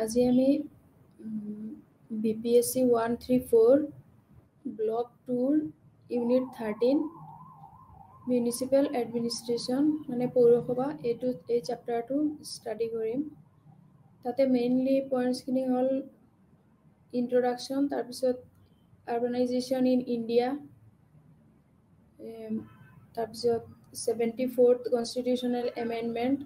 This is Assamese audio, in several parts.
আজি আমি B P H C one three four block টুৰ ইউনিট থাৰ্টিন মিউনিচিপেল এডমিনিষ্ট্ৰেশ্যন মানে পৌৰসভা এইটো এই চেপ্টাৰটো ষ্টাডি কৰিম তাতে মেইনলি পইণ্টছখিনি হ'ল ইন্ট্ৰডাকশ্যন তাৰপিছত আৰ্গেনাইজেশ্যন ইন ইণ্ডিয়া তাৰপিছত seventy fourth constitutional amendment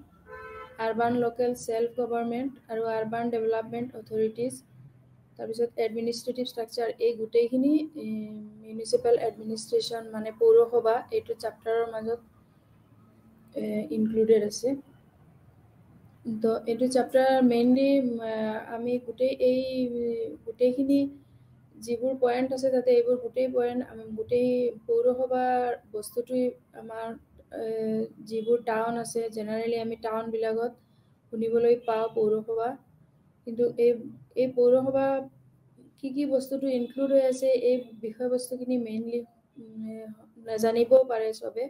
urban local self government আৰু আৰ্বান ডেভেলপমেণ্ট অথৰিটিজ তাৰপিছত এডমিনিষ্ট্ৰেটিভ ষ্ট্ৰাকচাৰ এই গোটেইখিনি মিউনিচিপেল এডমিনিষ্ট্ৰেশ্যন মানে পৌৰসভা এইটো চাপ্টাৰৰ মাজত ইনক্লুডেড আছে তো এইটো চাপ্টাৰ মেইনলি আমি গোটেই এই গোটেইখিনি যিবোৰ পইণ্ট আছে তাতে এইবোৰ গোটেই পইণ্ট গোটেই পৌৰসভাৰ বস্তুটোৱে আমাৰ যিবোৰ টাউন আছে জেনেৰেলি আমি টাউনবিলাকত শুনিবলৈ পাওঁ পৌৰসভা কিন্তু এই এই পৌৰসভা কি কি বস্তুটো ইনক্লুড হৈ আছে এই বিষয়বস্তুখিনি মেইনলি নাজানিবও পাৰে চবে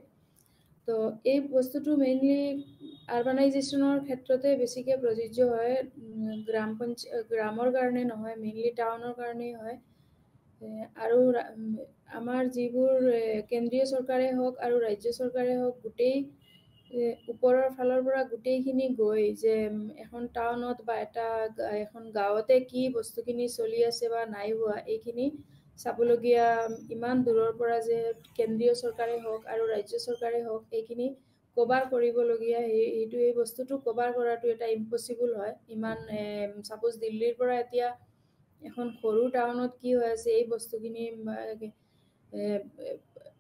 তো এই বস্তুটো মেইনলি আৰ্বানাইজেশ্যনৰ ক্ষেত্ৰতে বেছিকৈ প্ৰযোজ্য হয় গ্ৰাম পঞ্চায়ত গ্ৰামৰ কাৰণে নহয় মেইনলি টাউনৰ কাৰণেই হয় আৰু আমাৰ যিবোৰ কেন্দ্ৰীয় চৰকাৰে হওক আৰু ৰাজ্য চৰকাৰে হওক গোটেই ওপৰৰ ফালৰ পৰা গোটেইখিনি গৈ যে এখন টাউনত বা এটা এখন গাঁৱতে কি বস্তুখিনি চলি আছে বা নাই হোৱা এইখিনি চাবলগীয়া ইমান দূৰৰ পৰা যে কেন্দ্ৰীয় চৰকাৰে হওক আৰু ৰাজ্য চৰকাৰে হওক এইখিনি কভাৰ কৰিবলগীয়া সেই এইটো এই বস্তুটো কভাৰ কৰাটো এটা ইম্পচিবল হয় ইমান চাপ'জ দিল্লীৰ পৰা এতিয়া এখন সৰু টাউনত কি হৈ আছে এই বস্তুখিনি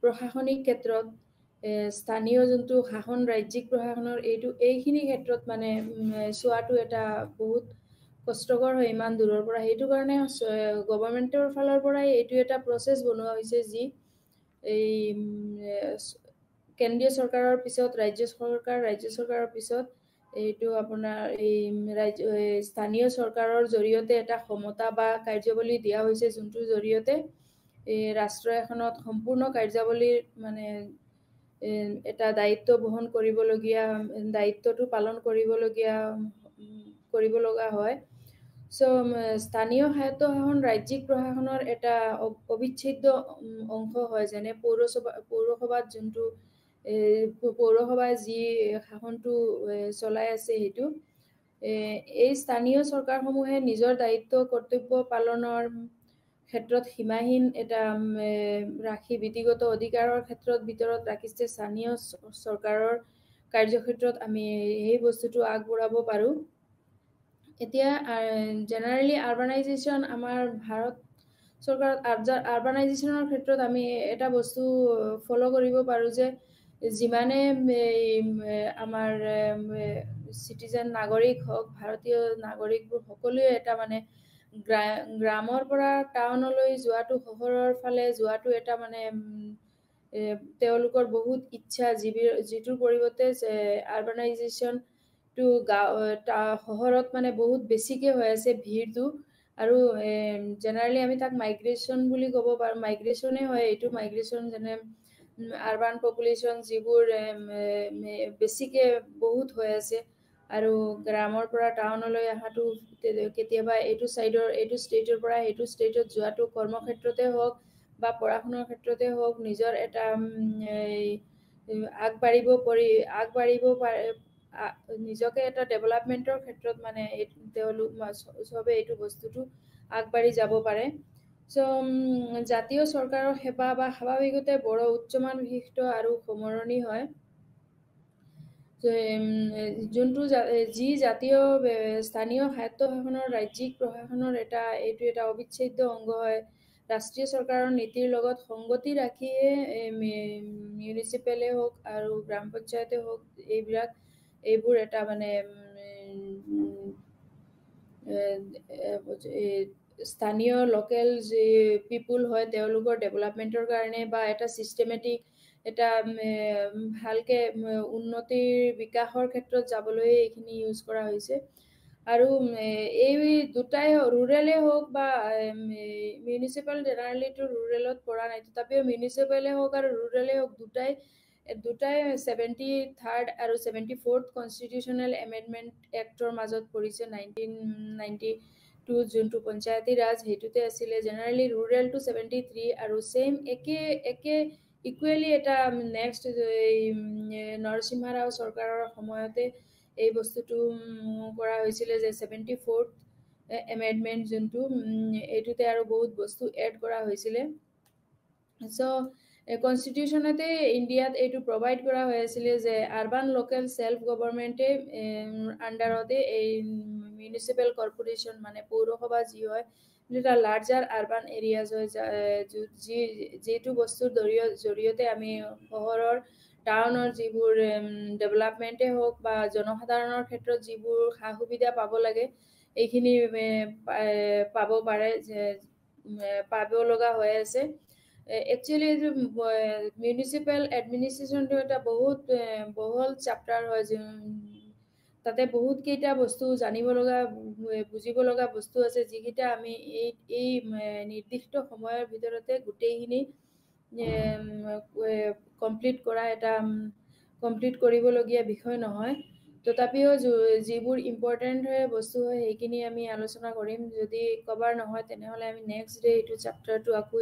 প্ৰশাসনিক ক্ষেত্ৰত স্থানীয় যোনটো শাসন ৰাজ্যিক প্ৰশাসনৰ এইটো এইখিনি ক্ষেত্ৰত মানে চোৱাটো এটা বহুত কষ্টকৰ হয় ইমান দূৰৰ পৰা সেইটো কাৰণে গভৰ্ণমেণ্টৰ ফালৰ পৰাই এইটো এটা প্ৰচেছ বনোৱা হৈছে যি এই কেন্দ্ৰীয় চৰকাৰৰ পিছত ৰাজ্য চৰকাৰ ৰাজ্য চৰকাৰৰ পিছত এইটো আপোনাৰ এই ৰাজ্য স্থানীয় চৰকাৰৰ জৰিয়তে এটা সমতা বা কাৰ্যাৱলী দিয়া হৈছে যোনটোৰ জৰিয়তে এই ৰাষ্ট্ৰ এখনত সম্পূৰ্ণ কাৰ্যাৱলীৰ মানে এটা দায়িত্ব বহন কৰিবলগীয়া দায়িত্বটো পালন কৰিবলগীয়া কৰিব লগা হয় চ' স্থানীয় স্বায়ত্তশাসন ৰাজ্যিক প্ৰশাসনৰ এটা অবিচ্ছেদ্য অংশ হয় যেনে পৌৰসভা পৌৰসভাত যোনটো পৌৰসভাই যি শাসনটো চলাই আছে সেইটো এই স্থানীয় চৰকাৰসমূহে নিজৰ দায়িত্ব কৰ্তব্য পালনৰ ক্ষেত্ৰত সীমাহীন এটা ৰাখি বৃত্তিগত অধিকাৰৰ ক্ষেত্ৰত ভিতৰত ৰাখিছে স্থানীয় চৰকাৰৰ কাৰ্যক্ষেত্ৰত আমি সেই বস্তুটো আগবঢ়াব পাৰোঁ এতিয়া জেনেৰেলি আৰ্বানাইজেশ্যন আমাৰ ভাৰত চৰকাৰত আৰ্বানাইজেশ্যনৰ ক্ষেত্ৰত আমি এটা বস্তু ফ'ল' কৰিব পাৰোঁ যে যিমানে আমাৰ চিটিজেন নাগৰিক হওক ভাৰতীয় নাগৰিকবোৰ সকলোৱে এটা মানে গ্ৰামৰ পৰা টাউনলৈ যোৱাটো চহৰৰ ফালে যোৱাটো এটা মানে তেওঁলোকৰ বহুত ইচ্ছা যিবি যিটোৰ পৰিৱৰ্তে আৰ্বানাইজেশ্যনটো গাঁও চহৰত মানে বহুত বেছিকৈ হৈ আছে ভিৰটো আৰু জেনেৰেলি আমি তাক মাইগ্ৰেশ্যন বুলি ক'ব পাৰোঁ মাইগ্ৰেশ্যনে হয় এইটো মাইগ্ৰেশ্যন যেনে আৰবান পপুলেশ্যন যিবোৰ বেছিকে বহুত হৈ আছে আৰু গ্ৰামৰ পৰা টাউনলৈ অহাটো কেতিয়াবা এইটো ছাইডৰ এইটো ষ্টেটৰ পৰা সেইটো ষ্টেটত যোৱাটো কৰ্মক্ষেত্ৰতে হওক বা পঢ়া শুনাৰ ক্ষেত্ৰতে হওক নিজৰ এটা আগবাঢ়িব পাৰি আগবাঢ়িব পাৰে নিজকে এটা ডেভেলপমেণ্টৰ ক্ষেত্ৰত মানে তেওঁলোক চবেই এইটো বস্তুটো আগবাঢ়ি যাব পাৰে জাতীয় চৰকাৰৰ সেৱা বা স্বাভাৱিকতে বৰ উচ্চমান বিশিষ্ট আৰু সোঁৱৰণী হয় যোনটো যি জাতীয় স্থানীয় স্বায়ত্তশাসনৰ ৰাজ্যিক প্ৰশাসনৰ এটা এইটো এটা অবিচ্ছেদ্য অংগ হয় ৰাষ্ট্ৰীয় চৰকাৰৰ নীতিৰ লগত সংগতি ৰাখিয়ে মিউনিচিপেলে হওক আৰু গ্ৰাম পঞ্চায়তে হওক এইবিলাক এইবোৰ এটা মানে স্থানীয় লোকেল যি পিপুল হয় তেওঁলোকৰ ডেভেলপমেণ্টৰ কাৰণে বা এটা ছিষ্টেমেটিক এটা ভালকে উন্নতিৰ বিকাশৰ ক্ষেত্ৰত যাবলৈ এইখিনি ইউজ কৰা হৈছে আৰু এই দুটাই ৰুৰেলেই হওক বা মিউনিচিপেল জেনেৰেলিটো ৰুৰেলত পৰা নাই তথাপিও মিউনিচিপেলেই হওক আৰু ৰুৰেলেই হওক দুটাই দুটাই ছেভেণ্টি থাৰ্ড আৰু ছেভেণ্টি ফ'ৰ্থ কনষ্টিটিউচনেল এমেণ্ডমেণ্ট এক্টৰ মাজত পৰিছে নাইনটিন নাইণ্টি টু যোনটো পঞ্চায়তী ৰাজ সেইটোতে আছিলে generally rural to seventy three আৰু ছেইম একে একে ইকুৱেলি এটা নেক্সট এই নৰসিংহ ৰাও চৰকাৰৰ সময়তে এই বস্তুটো কৰা হৈছিলে যে ছেভেণ্টি ফ'ৰ্থ এমেণ্ডমেণ্ট যোনটো এইটোতে আৰু বহুত বস্তু এড কৰা হৈছিলে চ' কনষ্টিটিউশ্যনতে ইণ্ডিয়াত এইটো প্ৰভাইড কৰা হৈ আছিলে যে আৰ্বান লোকেল চেল্ফ গভৰ্ণমেণ্টে আণ্ডাৰতে এই মিউনিচিপেল কৰ্পৰেশ্যন মানে পৌৰসভা যি হয় এটা লাৰ্জাৰ আৰবান এৰিয়াজ হয় যি যিটো বস্তুৰ জৰিয়তে আমি চহৰৰ টাউনৰ যিবোৰ ডেভেলপমেণ্টেই হওক বা জনসাধাৰণৰ ক্ষেত্ৰত যিবোৰ সা সুবিধা পাব লাগে এইখিনি পাব পাৰে পাব লগা হৈ আছে একচুৱেলি এইটো মিউনিচিপেল এডমিনিষ্ট্ৰেশ্যনটো এটা বহুত বহল চাপ্টাৰ হয় তাতে বহুত কেইটা বস্তু জানিব লগা বুজিব লগা বস্তু আছে যিকেইটা আমি এই এই নিৰ্দিষ্ট সময়ৰ ভিতৰতে গোটেইখিনি কমপ্লিট কৰা এটা কমপ্লিট কৰিবলগীয়া বিষয় নহয় তথাপিও যিবোৰ ইম্পৰ্টেণ্ট বস্তু হয় সেইখিনি আমি আলোচনা কৰিম যদি ক'বাৰ নহয় তেনেহ'লে আমি নেক্সট ডে' এইটো চেপ্টাৰটো আকৌ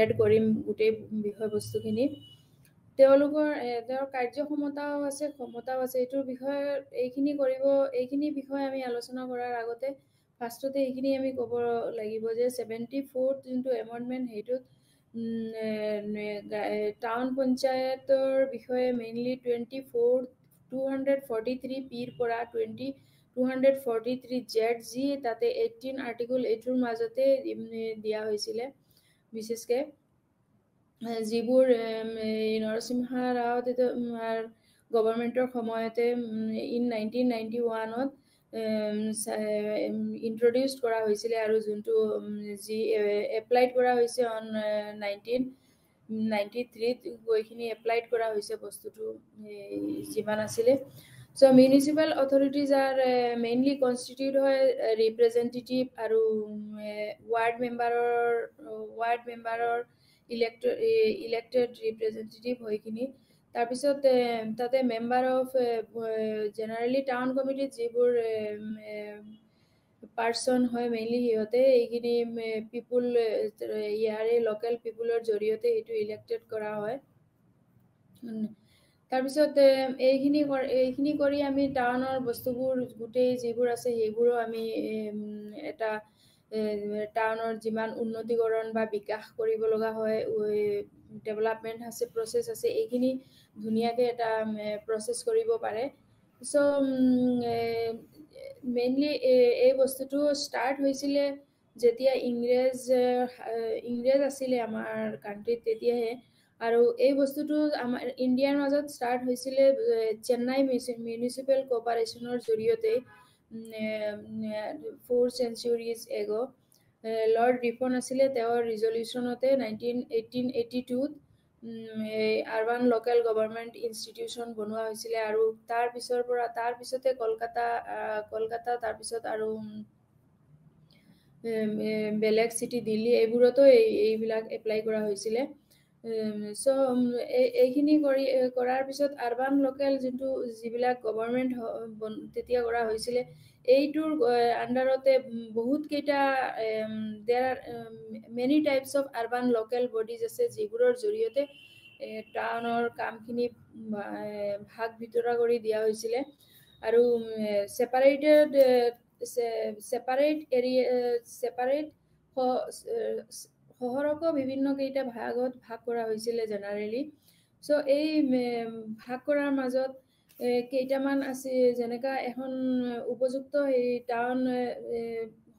এড কৰিম গোটেই বিষয়বস্তুখিনি তেওঁলোকৰ তেওঁৰ কাৰ্য ক্ষমতাও আছে ক্ষমতাও আছে এইটোৰ বিষয়ে এইখিনি কৰিব এইখিনি বিষয়ে আমি আলোচনা কৰাৰ আগতে ফাৰ্ষ্টতে এইখিনি আমি ক'ব লাগিব যে ছেভেণ্টি ফ'ৰ্থ যোনটো এমেণ্ডমেণ্ট সেইটোত টাউন পঞ্চায়তৰ বিষয়ে mainly twenty four two hundred forty three পিৰ পৰা twenty two hundred forty three Z G তাতে এইটিন আৰ্টিকল এইটোৰ মাজতে দিয়া হৈছিলে বিশেষকৈ যিবোৰ নৰসিমহা ৰাৱত আমাৰ গভৰ্ণমেণ্টৰ সময়তে ইন নাইনটিন নাইণ্টি ওৱানত ইণ্ট্ৰডিউচ কৰা হৈছিলে আৰু যোনটো যি এপ্লাইড কৰা হৈছে অন নাইণ্টিন নাইণ্টি থ্ৰীত গৈখিনি এপ্লাইড কৰা হৈছে বস্তুটো যিমান আছিলে so' municipal authorities are mainly constitute হয় ৰিপ্ৰেজেণ্টেটিভ আৰু ৱাৰ্ড মেম্বাৰৰ ৱাৰ্ড মেম্বাৰৰ ইলেক্টেড ইলেক্টেড ৰিপ্ৰেজেণ্টেটিভ হৈ কিনি তাৰপিছত তাতে মেম্বাৰ অফ জেনেৰেলি টাউন কমিটিত যিবোৰ পাৰ্চন হয় মেইনলি সিহঁতে এইখিনি পিপুল ইয়াৰে লোকেল পিপুলৰ জৰিয়তে এইটো ইলেক্টেড কৰা হয় তাৰপিছত এইখিনি এইখিনি কৰি আমি টাউনৰ বস্তুবোৰ গোটেই যিবোৰ আছে সেইবোৰো আমি এটা টাউনৰ যিমান উন্নতিকৰণ বা বিকাশ কৰিব লগা হয় ডেভেলপমেণ্ট আছে প্ৰচেছ আছে এইখিনি ধুনীয়াকৈ এটা প্ৰচেছ কৰিব পাৰে চ' মেইনলি এই বস্তুটো ষ্টাৰ্ট হৈছিলে যেতিয়া ইংৰাজ ইংৰাজ আছিলে আমাৰ কাণ্ট্ৰিত তেতিয়াহে আৰু এই বস্তুটো আমাৰ ইণ্ডিয়াৰ মাজত ষ্টাৰ্ট হৈছিলে চেন্নাই মিউনিচিপেল কৰ্পৰেশ্যনৰ জৰিয়তে four centuries ago' Lord Ripon আছিলে তেওঁৰ ৰিজলিউচনতে নাইনটিন এইটিন এইটি টুত এই আৰবান লোকেল গভৰ্ণমেণ্ট ইনষ্টিটিউচন বনোৱা হৈছিলে আৰু তাৰ পিছৰ পৰা তাৰ পিছতে কলকাতা কলকাতা তাৰপিছত আৰু বেলেগ চিটি দিল্লী এইবোৰতো এই এইবিলাক এপ্লাই কৰা হৈছিলে চ' এইখিনি কৰি কৰাৰ পিছত আৰবান লোকেল যোনটো যিবিলাক গভৰ্ণমেণ্ট তেতিয়া কৰা হৈছিলে এইটোৰ আণ্ডাৰতে বহুত কেইটা many types of urban local bodies আছে যিবোৰৰ জৰিয়তে টাউনৰ কামখিনি ভাগ বিতৰা কৰি দিয়া হৈছিলে আৰু চেপাৰেটেড চেপাৰেট এৰিয়া চেপাৰেট চহৰকো বিভিন্ন কেইটা ভাগত ভাগ কৰা হৈছিলে জেনেৰেলি চ' এই ভাগ কৰাৰ মাজত কেইটামান আছে যেনেকুৱা এখন উপযুক্ত সেই টাউন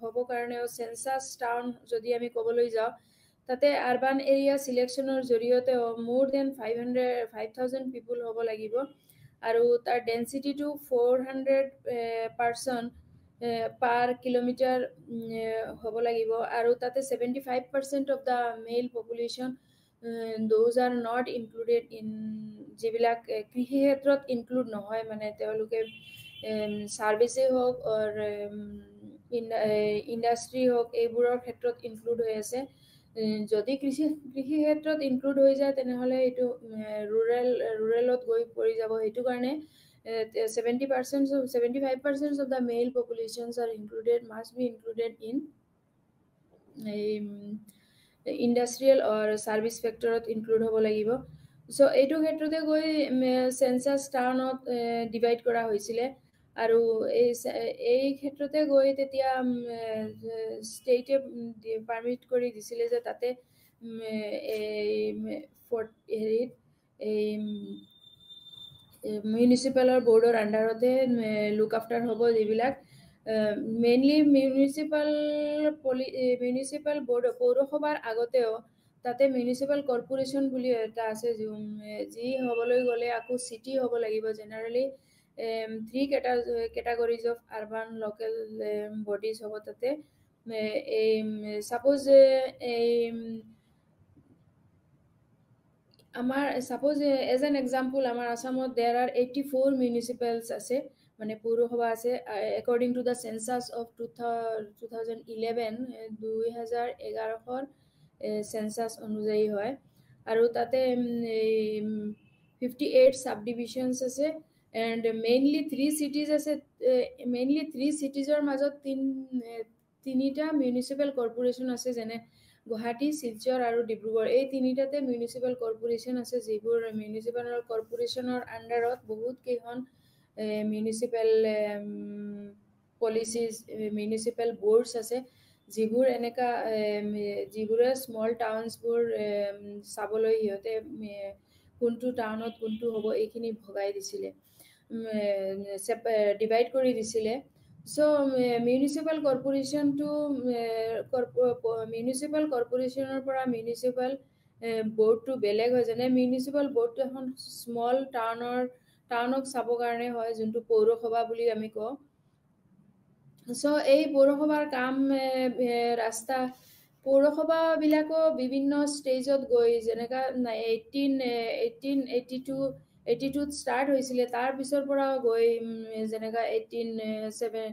হ'ব কাৰণেও চেঞ্চাছ টাউন যদি আমি ক'বলৈ যাওঁ তাতে আৰ্বান এৰিয়া চিলেকশ্যনৰ জৰিয়তে মোৰ then five hundred five thousand people হ'ব লাগিব আৰু তাৰ ডেঞ্চিটিটো four hundred person per kilometre হ'ব লাগিব আৰু তাতে seventy five percent of the male population those are not included in যিবিলাক কৃষি ক্ষেত্ৰত ইনক্লুড নহয় মানে তেওঁলোকে ছাৰ্ভিচেই হওক ইণ্ডাষ্ট্ৰি হওক এইবোৰৰ ক্ষেত্ৰত ইনক্লুড হৈ আছে যদি কৃষি কৃষি ক্ষেত্ৰত ইনক্লুড হৈ যায় তেনেহ'লে এইটো ৰুৰেল ৰুৰেলত গৈ পৰি যাব সেইটো কাৰণে Uh, seventy percent of seventy five percent of the male populations are included must be included in um, industrial or service ফেক্টৰত ইনক্লুড হ'ব লাগিব চ' এইটো ক্ষেত্ৰতে গৈ চেঞ্চাছ টাউনত ডিভাইড কৰা হৈছিলে আৰু এই এই ক্ষেত্ৰতে গৈ তেতিয়া ষ্টেটে পাৰ্মিট কৰি দিছিলে যে তাতে এই ফৰ্ট হেৰিত এই মিউনিচিপেলৰ বৰ্ডৰ আণ্ডাৰতে লুক আফটাৰ হ'ব যিবিলাক মেইনলি মিউনিচিপাল পলি মিউনিচিপাল বৰ্ড পৌৰসভাৰ আগতেও তাতে মিউনিচিপাল কৰ্পৰেশ্যন বুলি এটা আছে যি যি হ'বলৈ গ'লে আকৌ চিটি হ'ব লাগিব জেনেৰেলি থ্ৰী কেটা categories of urban local bodies হ'ব তাতে এই চাপ'জ এই আমাৰ চাপ'জ এজ এন এক্সাম্পল আমাৰ আসামত দেৰ আৰ এইটি ফ'ৰ মিউনিচিপেলছ আছে মানে পৌৰসভা আছে according to the census of two thousand eleven দুই হাজাৰ এঘাৰশৰ চেঞ্চাছ অনুযায়ী হয় আৰু তাতে ফিফটি এইট চাব ডিভিশ্যনছ আছে এণ্ড মেইনলি থ্ৰী চিটিজ আছে মেইনলি থ্ৰী চিটিজৰ মাজত তিনিটা মিউনিচিপেল কৰ্পৰেশ্যন আছে যেনে গুৱাহাটী শিলচৰ আৰু ডিব্ৰুগড় এই তিনিটাতে মিউনিচিপেল কৰ্পৰেশ্যন আছে যিবোৰ মিউনিচিপেল কৰ্পৰেশ্যনৰ আণ্ডাৰত বহুত কেইখন মিউনিচিপেল পলিচিজ মিউনিচিপেল বৰ্ডছ আছে যিবোৰ এনেকুৱা যিবোৰে স্মল টাউনছবোৰ চাবলৈ সিহঁতে কোনটো টাউনত কোনটো হ'ব এইখিনি ভগাই দিছিলে ডিভাইড কৰি দিছিলে চ' মিউনিচিপেল কৰ্পৰেশ্যনটো মিউনিচিপেল কৰ্পৰেশ্যনৰ পৰা মিউনিচিপেল বৰ্ডটো um, বেলেগ হয় যেনে মিউনিচিপেল বৰ্ডটো এখন স্মল টাউনৰ টাউনক চাবৰ কাৰণে হয় যোনটো পৌৰসভা বুলি আমি কওঁ চ' এই পৌৰসভাৰ কাম ৰাস্তা পৌৰসভাবিলাকো বিভিন্ন ষ্টেজত গৈ যেনেকৈ eighteen eighteen eighty two eighty টুত ষ্টাৰ্ট হৈছিলে তাৰ পিছৰ পৰা গৈ যেনেকৈ eighteen seven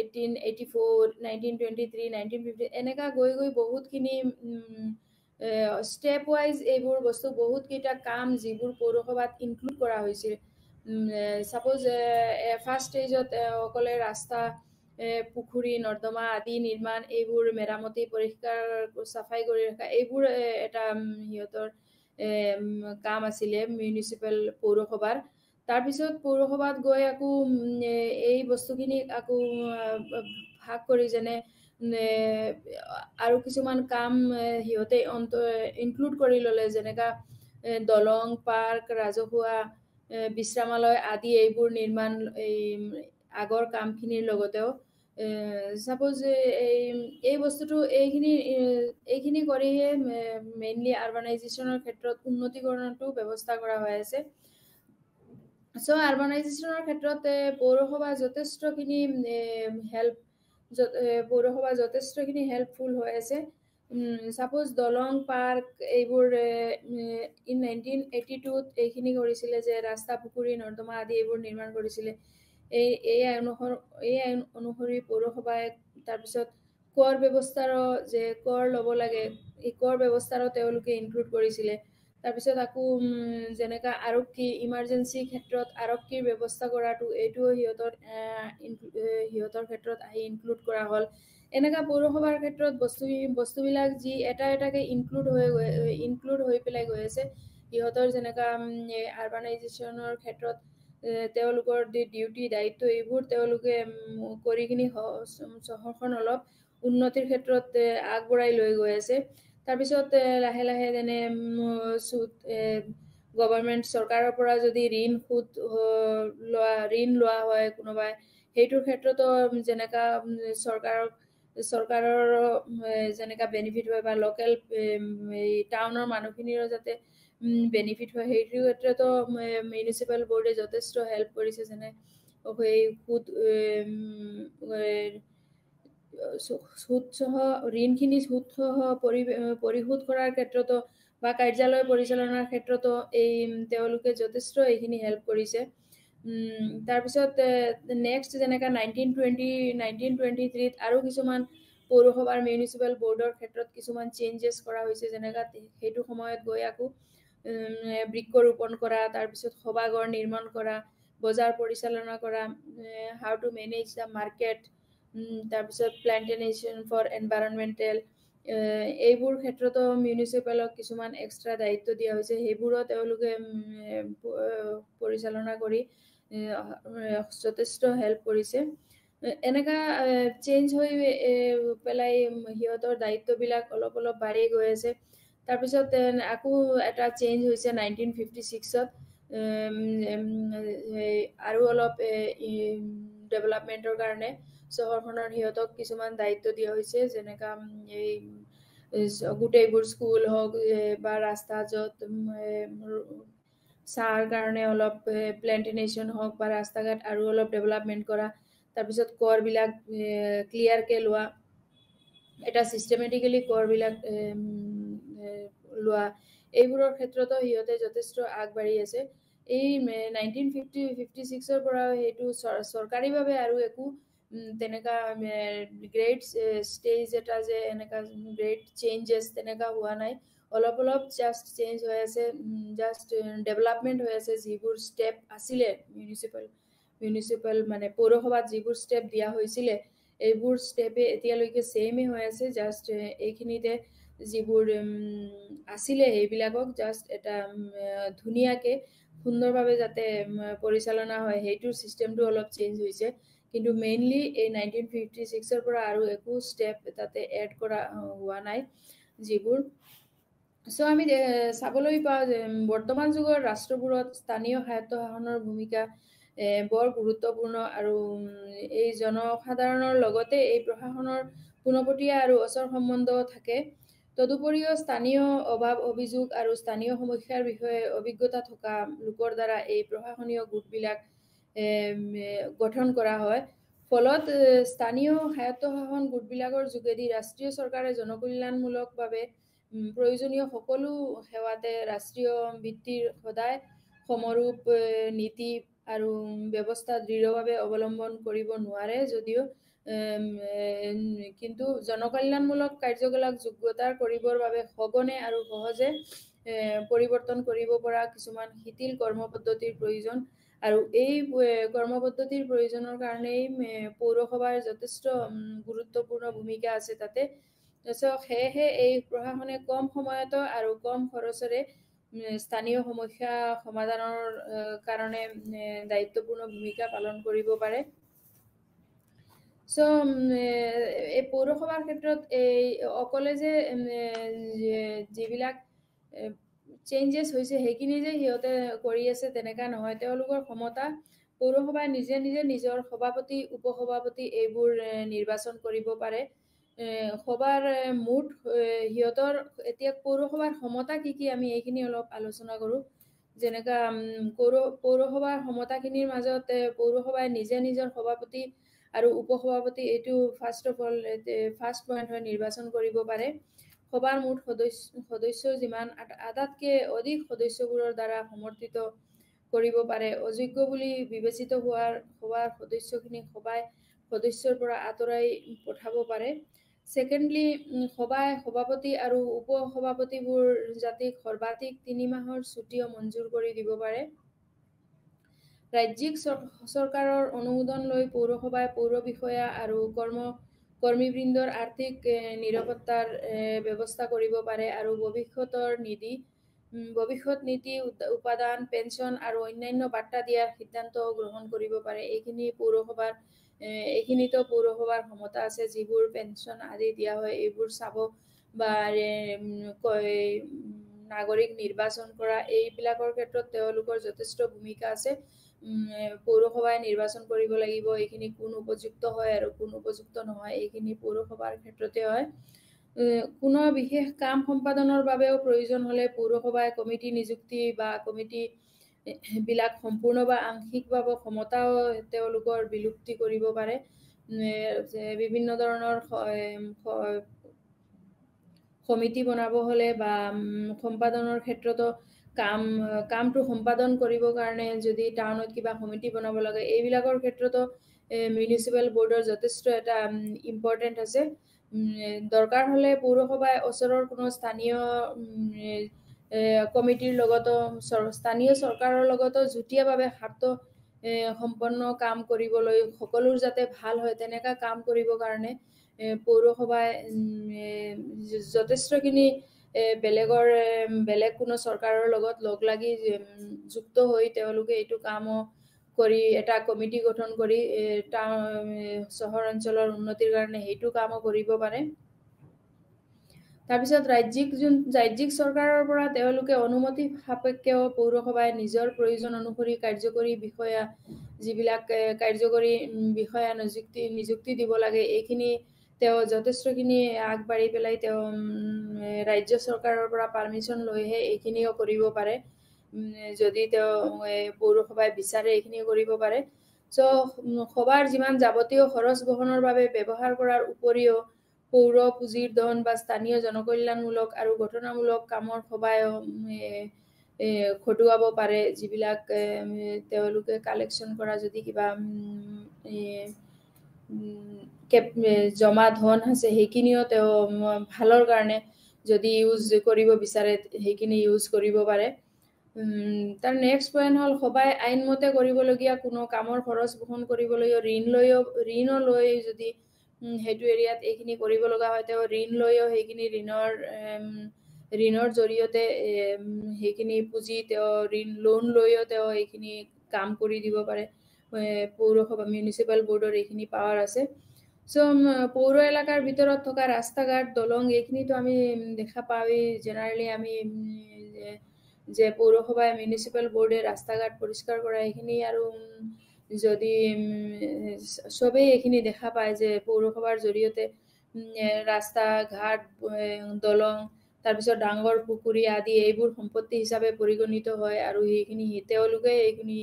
eighteen eighty four nineteen twenty three nineteen fifty এনেকৈ গৈ গৈ বহুতখিনি ষ্টেপ ৱাইজ এইবোৰ বস্তু বহুতকেইটা কাম যিবোৰ পৌৰসভাত ইনক্লুড কৰা হৈছিল ছাপ'জ ফাৰ্ষ্ট ষ্টেজত অকলে ৰাস্তা পুখুৰী নৰ্দমা আদি নিৰ্মাণ এইবোৰ মেৰামতি পৰিষ্কাৰ চাফাই কৰি ৰখা এইবোৰ এটা সিহঁতৰ কাম আছিলে মিউনিচিপেল পৌৰসভাৰ তাৰপিছত পৌৰসভাত গৈ আকৌ এই বস্তুখিনিক আকৌ ভাগ কৰি যেনে আৰু কিছুমান কাম সিহঁতে অন্ত ইনক্লুড কৰি ল'লে যেনেকা দলং পাৰ্ক ৰাজহুৱা বিশ্ৰামালয় আদি এইবোৰ নিৰ্মাণ এই আগৰ কামখিনিৰ লগতেও ছাপ'জ এই এই বস্তুটো এইখিনি এইখিনি কৰিহে মেইনলি আৰ্বানাইজেশ্যনৰ ক্ষেত্ৰত উন্নতিকৰণটো ব্যৱস্থা কৰা হৈ আছে চ' আৰ্বানাইজেশ্যনৰ ক্ষেত্ৰত পৌৰসভা যথেষ্টখিনি হেল্প পৌৰসভা যথেষ্টখিনি হেল্পফুল হৈ আছে চাপ'জ দলং পাৰ্ক এইবোৰ ইন নাইনটিন এইটি টুত এইখিনি কৰিছিলে যে ৰাস্তা পুখুৰী নৰ্দমা আদি এইবোৰ নিৰ্মাণ কৰিছিলে এই এই আইন অনুসৰি এই আইন অনুসৰি পৌৰসভাই তাৰপিছত কৰ ব্যৱস্থাৰ যে কৰ ল'ব লাগে এই কৰ ব্যৱস্থাৰ তেওঁলোকে ইনক্লুড কৰিছিলে তাৰপিছত আকৌ যেনেকুৱা আৰক্ষী ইমাৰ্জেঞ্চি ক্ষেত্ৰত আৰক্ষীৰ ব্যৱস্থা কৰাটো এইটোও সিহঁতৰ সিহঁতৰ ক্ষেত্ৰত আহি ইনক্লুড কৰা হ'ল এনেকুৱা পৌৰসভাৰ ক্ষেত্ৰত বস্তু বস্তুবিলাক যি এটা এটাকৈ ইনক্লুড হৈ গৈ ইনক্লুড হৈ পেলাই গৈ আছে সিহঁতৰ যেনেকুৱা আৰ্বানাইজেশ্যনৰ ক্ষেত্ৰত তেওঁলোকৰ ডিউটি দায়িত্ব এইবোৰ তেওঁলোকে কৰি কিনি চহৰখন অলপ উন্নতিৰ ক্ষেত্ৰত আগবঢ়াই লৈ গৈ আছে তাৰপিছত লাহে লাহে যেনে গভৰ্ণমেণ্ট চৰকাৰৰ পৰা যদি ঋণ সুদ লোৱা ঋণ লোৱা হয় কোনোবাই সেইটোৰ ক্ষেত্ৰতো যেনেকা চৰকাৰক চৰকাৰৰ যেনেকা বেনিফিট হয় বা লোকেল এই টাউনৰ মানুহখিনিৰো যাতে বেনিফিট হয় সেইটো ক্ষেত্ৰতো মিউনিচিপেল বৰ্ডে যথেষ্ট হেল্প কৰিছে যেনে সেই সুদ সুদসহ ঋণখিনি সুদসহ পৰিশোধ কৰাৰ ক্ষেত্ৰতো বা কাৰ্যালয় পৰিচালনাৰ ক্ষেত্ৰতো এই তেওঁলোকে যথেষ্ট এইখিনি হেল্প কৰিছে তাৰপিছত নেক্সট যেনেকৈ নাইনটিন টুৱেণ্টি নাইনটিন টুৱেণ্টি থ্ৰীত আৰু কিছুমান পৌৰসভাৰ মিউনিচিপেল বৰ্ডৰ ক্ষেত্ৰত কিছুমান চেঞ্জেছ কৰা হৈছে যেনেকৈ সেইটো সময়ত গৈ আকৌ বৃক্ষ ৰোপণ কৰা তাৰপিছত সভাগৰ নিৰ্মাণ কৰা বজাৰ পৰিচালনা কৰা how to manage the market তাৰপিছত প্লেণ্টেনেশ্যন ফৰ এনভাইৰনমেণ্টেল এইবোৰ ক্ষেত্ৰতো মিউনিচিপেলক কিছুমান এক্সট্ৰা দায়িত্ব দিয়া হৈছে সেইবোৰো তেওঁলোকে পৰিচালনা কৰি যথেষ্ট হেল্প কৰিছে এনেকুৱা চেঞ্জ হৈ পেলাই সিহঁতৰ দায়িত্ববিলাক অলপ অলপ বাঢ়ি গৈ আছে তাৰপিছত আকৌ এটা চেঞ্জ হৈছে নাইনটিন ফিফটি ছিক্সত আৰু অলপ ডেভেলপমেণ্টৰ কাৰণে চহৰখনৰ সিহঁতক কিছুমান দায়িত্ব দিয়া হৈছে যেনেকা এই গোটেইবোৰ স্কুল হওক বা ৰাস্তা য'ত চাহৰ কাৰণে অলপ প্লেণ্টেনেশ্যন হওক বা ৰাস্তা ঘাট আৰু অলপ ডেভেলপমেণ্ট কৰা তাৰপিছত কৰবিলাক ক্লিয়াৰকে লোৱা এটা চিষ্টেমেটিকেলি কৰবিলাক লোৱা এইবোৰৰ ক্ষেত্ৰতো সিহঁতে যথেষ্ট আগবাঢ়ি আছে এই নাইনটিন ফিফটি ফিফটি ছিক্সৰ পৰা সেইটো চৰকাৰীভাৱে আৰু একো তেনেকা গ্ৰেট ষ্টেজ এটা যে এনেকা গ্ৰেট চেঞ্জেছ তেনেকা হোৱা নাই অলপ অলপ জাষ্ট চেঞ্জ হৈ আছে জাষ্ট ডেভেলপমেণ্ট হৈ আছে যিবোৰ ষ্টেপ আছিলে মিউনিচিপেল মিউনিচিপেল মানে পৌৰসভাত যিবোৰ ষ্টেপ দিয়া হৈছিলে এইবোৰ ষ্টেপে এতিয়ালৈকে চেমেই হৈ আছে জাষ্ট এইখিনিতে যিবোৰ আছিলে সেইবিলাকক জাষ্ট এটা ধুনীয়াকৈ সুন্দৰভাৱে যাতে পৰিচালনা হয় সেইটোৰ ছিষ্টেমটো অলপ চেঞ্জ হৈছে কিন্তু মেইনলি এই নাইনটিন ফিফটি ছিক্সৰ পৰা আৰু একো ষ্টেপ তাতে এড কৰা হোৱা নাই যিবোৰ চ' আমি চাবলৈ পাওঁ যে বৰ্তমান যুগৰ ৰাষ্ট্ৰবোৰত স্থানীয় স্বায়ত্ব শাসনৰ ভূমিকা বৰ গুৰুত্বপূৰ্ণ আৰু এই জনসাধাৰণৰ লগতে এই প্ৰশাসনৰ পোনপটীয়া আৰু ওচৰ সম্বন্ধ থাকে তদুপৰিও স্থানীয় অভাৱ অভিযোগ আৰু স্থানীয় সমস্যাৰ বিষয়ে অভিজ্ঞতা থকা লোকৰ দ্বাৰা এই প্ৰশাসনীয় গোটবিলাক গঠন কৰা হয় ফলত স্থানীয় স্বায়ত্ত শাসন গোটবিলাকৰ যোগেদি ৰাষ্ট্ৰীয় চৰকাৰে জনকল্যাণমূলকভাৱে প্ৰয়োজনীয় সকলো সেৱাতে ৰাষ্ট্ৰীয় বৃত্তিৰ সদায় সমৰূপ নীতি আৰু ব্যৱস্থা দৃঢ়ভাৱে অৱলম্বন কৰিব নোৱাৰে যদিও কিন্তু জনকল্যাণমূলক কাৰ্যকলাপ যোগ্যতা কৰিবৰ বাবে সঘনে আৰু সহজে পৰিৱৰ্তন কৰিব পৰা কিছুমান শিথিল কৰ্ম পদ্ধতিৰ প্ৰয়োজন আৰু এই কৰ্ম পদ্ধতিৰ প্ৰয়োজনৰ কাৰণেই পৌৰসভাৰ যথেষ্ট গুৰুত্বপূৰ্ণ ভূমিকা আছে তাতে সেয়েহে এই প্ৰশাসনে কম সময়তো আৰু কম খৰচৰে স্থানীয় সমস্যা সমাধানৰ কাৰণে দায়িত্বপূৰ্ণ ভূমিকা পালন কৰিব পাৰে চ' এই পৌৰসভাৰ ক্ষেত্ৰত এই অকলে যে যিবিলাক চেঞ্জেছ হৈছে সেইখিনি যে সিহঁতে কৰি আছে তেনেকা নহয় তেওঁলোকৰ ক্ষমতা পৌৰসভাই নিজে নিজে নিজৰ সভাপতি উপসভাপতি এইবোৰ নিৰ্বাচন কৰিব পাৰে সভাৰ মুঠ সিহঁতৰ এতিয়া পৌৰসভাৰ ক্ষমতা কি কি আমি এইখিনি অলপ আলোচনা কৰোঁ যেনেকা পৌৰ পৌৰসভাৰ ক্ষমতাখিনিৰ মাজত পৌৰসভাই নিজে নিজৰ সভাপতি আৰু উপসভাপতি এইটো first of all first point হয় নিৰ্বাচন কৰিব পাৰে সভাৰ মুঠ সদস্য সদস্য যিমান আটাইতকৈ অধিক সদস্যবোৰৰ দ্বাৰা সমৰ্থিত কৰিব পাৰে অযোগ্য বুলি বিবেচিত হোৱাৰ সভাৰ সদস্যখিনিক সভাই সদস্যৰ পৰা আঁতৰাই পঠাব পাৰে ছেকেণ্ডলি সভাই সভাপতি আৰু উপ সভাপতিবোৰ জাতিক সৰ্বাধিক তিনি মাহৰ ছুটীও মঞ্জুৰ কৰি দিব পাৰে ৰাজ্যিক চৰকাৰৰ অনুমোদন লৈ পৌৰসভাই পৌৰ বিষয়া আৰু কৰ্ম কৰ্মীবৃন্দৰ আৰ্থিক নিৰাপত্তাৰ ব্যৱস্থা কৰিব পাৰে আৰু ভৱিষ্যতৰ নীতি ভৱিষ্যৎ নীতি উপাদান পেঞ্চন আৰু অন্যান্য বাৰ্তা দিয়াৰ সিদ্ধান্ত গ্ৰহণ কৰিব পাৰে এইখিনি পৌৰসভাৰ এইখিনিতো পৌৰসভাৰ ক্ষমতা আছে যিবোৰ পেঞ্চন আদি দিয়া হয় এইবোৰ চাব বা নাগৰিক নিৰ্বাচন কৰা এইবিলাকৰ ক্ষেত্ৰত তেওঁলোকৰ যথেষ্ট ভূমিকা আছে পৌৰসভাই নির্বাচন করব লাগিব এইখিনি কোন উপযুক্ত হয় আর কোন উপযুক্ত নহয় এইখিনি পৌরসভার ক্ষেত্রতে হয় কোনো বিশেষ কাম সম্পাদনের বাবেও প্রয়োজন হলে পৌৰসভাই কমিটি নিযুক্তি বা কমিটি বিলাক সম্পূৰ্ণ বা আংশিকভাৱে ক্ষমতাও তেওঁলোকৰ বিলুপ্তি কৰিব পাৰে যে বিভিন্ন ধৰণৰ সমিতি বনাব হলে বা সম্পাদনৰ ক্ষেত্ৰতো কাম কামটো সম্পাদন কৰিবৰ কাৰণে যদি টাউনত কিবা সমিতি বনাব লাগে এইবিলাকৰ ক্ষেত্ৰতো মিউনিচিপেল বৰ্ডৰ যথেষ্ট এটা ইম্পৰ্টেণ্ট আছে দৰকাৰ হ'লে পৌৰসভাই ওচৰৰ কোনো স্থানীয় কমিটিৰ লগতো স্থানীয় চৰকাৰৰ লগতো যুটীয়াভাৱে সাৰ্থ সম্পন্ন কাম কৰিবলৈ সকলোৰ যাতে ভাল হয় তেনেকুৱা কাম কৰিবৰ কাৰণে পৌৰসভাই যথেষ্টখিনি বেলেগৰ বেলেগ কোনো চৰকাৰৰ লগত লগ লাগি যুক্ত হৈ তেওঁলোকে এইটো কাম কৰি এটা কমিটি গঠন কৰি চহৰ অঞ্চলৰ উন্নতিৰ কাৰণে সেইটো কামো কৰিব পাৰে তাৰপিছত ৰাজ্যিক যোন ৰাজ্যিক চৰকাৰৰ পৰা তেওঁলোকে অনুমতি সাপেক্ষেও পৌৰসভাই নিজৰ প্ৰয়োজন অনুসৰি কাৰ্যকৰী বিষয়া যিবিলাক কাৰ্যকৰী বিষয়া নিযুক্তি নিযুক্তি দিব লাগে এইখিনি তেওঁ যথেষ্টখিনি আগবাঢ়ি পেলাই তেওঁ ৰাজ্য চৰকাৰৰ পৰা পাৰ্মিশ্যন লৈহে এইখিনিও কৰিব পাৰে যদি তেওঁ পৌৰসভাই বিচাৰে এইখিনিও কৰিব পাৰে চ' সভাৰ যিমান যাৱতীয় খৰচ বহনৰ বাবে ব্যৱহাৰ কৰাৰ উপৰিও পৌৰ পুঁজিৰ ধন বা স্থানীয় জনকল্যাণমূলক আৰু ঘটনামূলক কামৰ সভায়ো খটুৱাব পাৰে যিবিলাক তেওঁলোকে কালেকশ্যন কৰা যদি কিবা জমা ধন আছে সেইখিনিও তেওঁ ভালৰ কাৰণে যদি ইউজ কৰিব বিচাৰে সেইখিনি ইউজ কৰিব পাৰে তাৰ নেক্সট পইণ্ট হ'ল সবাই আইনমতে কৰিবলগীয়া কোনো কামৰ খৰচ বহন কৰিবলৈও ঋণ লৈও ঋণো লৈ যদি সেইটো এৰিয়াত এইখিনি কৰিব লগা হয় তেওঁ ঋণ লৈও সেইখিনি ঋণৰ ঋণৰ জৰিয়তে সেইখিনি পুঁজি তেওঁ ঋণ লোন লৈও তেওঁ এইখিনি কাম কৰি দিব পাৰে পৌৰসভা মিউনিচিপেল বৰ্ডৰ এইখিনি পাৱাৰ আছে চ' পৌৰ এলেকাৰ ভিতৰত থকা ৰাস্তা ঘাট দলং এইখিনিতো আমি দেখা পাওঁৱেই জেনেৰেলি আমি যে পৌৰসভাই মিউনিচিপেল বৰ্ডে ৰাস্তা ঘাট পৰিষ্কাৰ কৰা এইখিনি আৰু যদি চবেই এইখিনি দেখা পায় যে পৌৰসভাৰ জৰিয়তে ৰাস্তা ঘাট দলং তাৰপিছত ডাঙৰ পুখুৰী আদি এইবোৰ সম্পত্তি হিচাপে পৰিগণিত হয় আৰু সেইখিনি তেওঁলোকে এইখিনি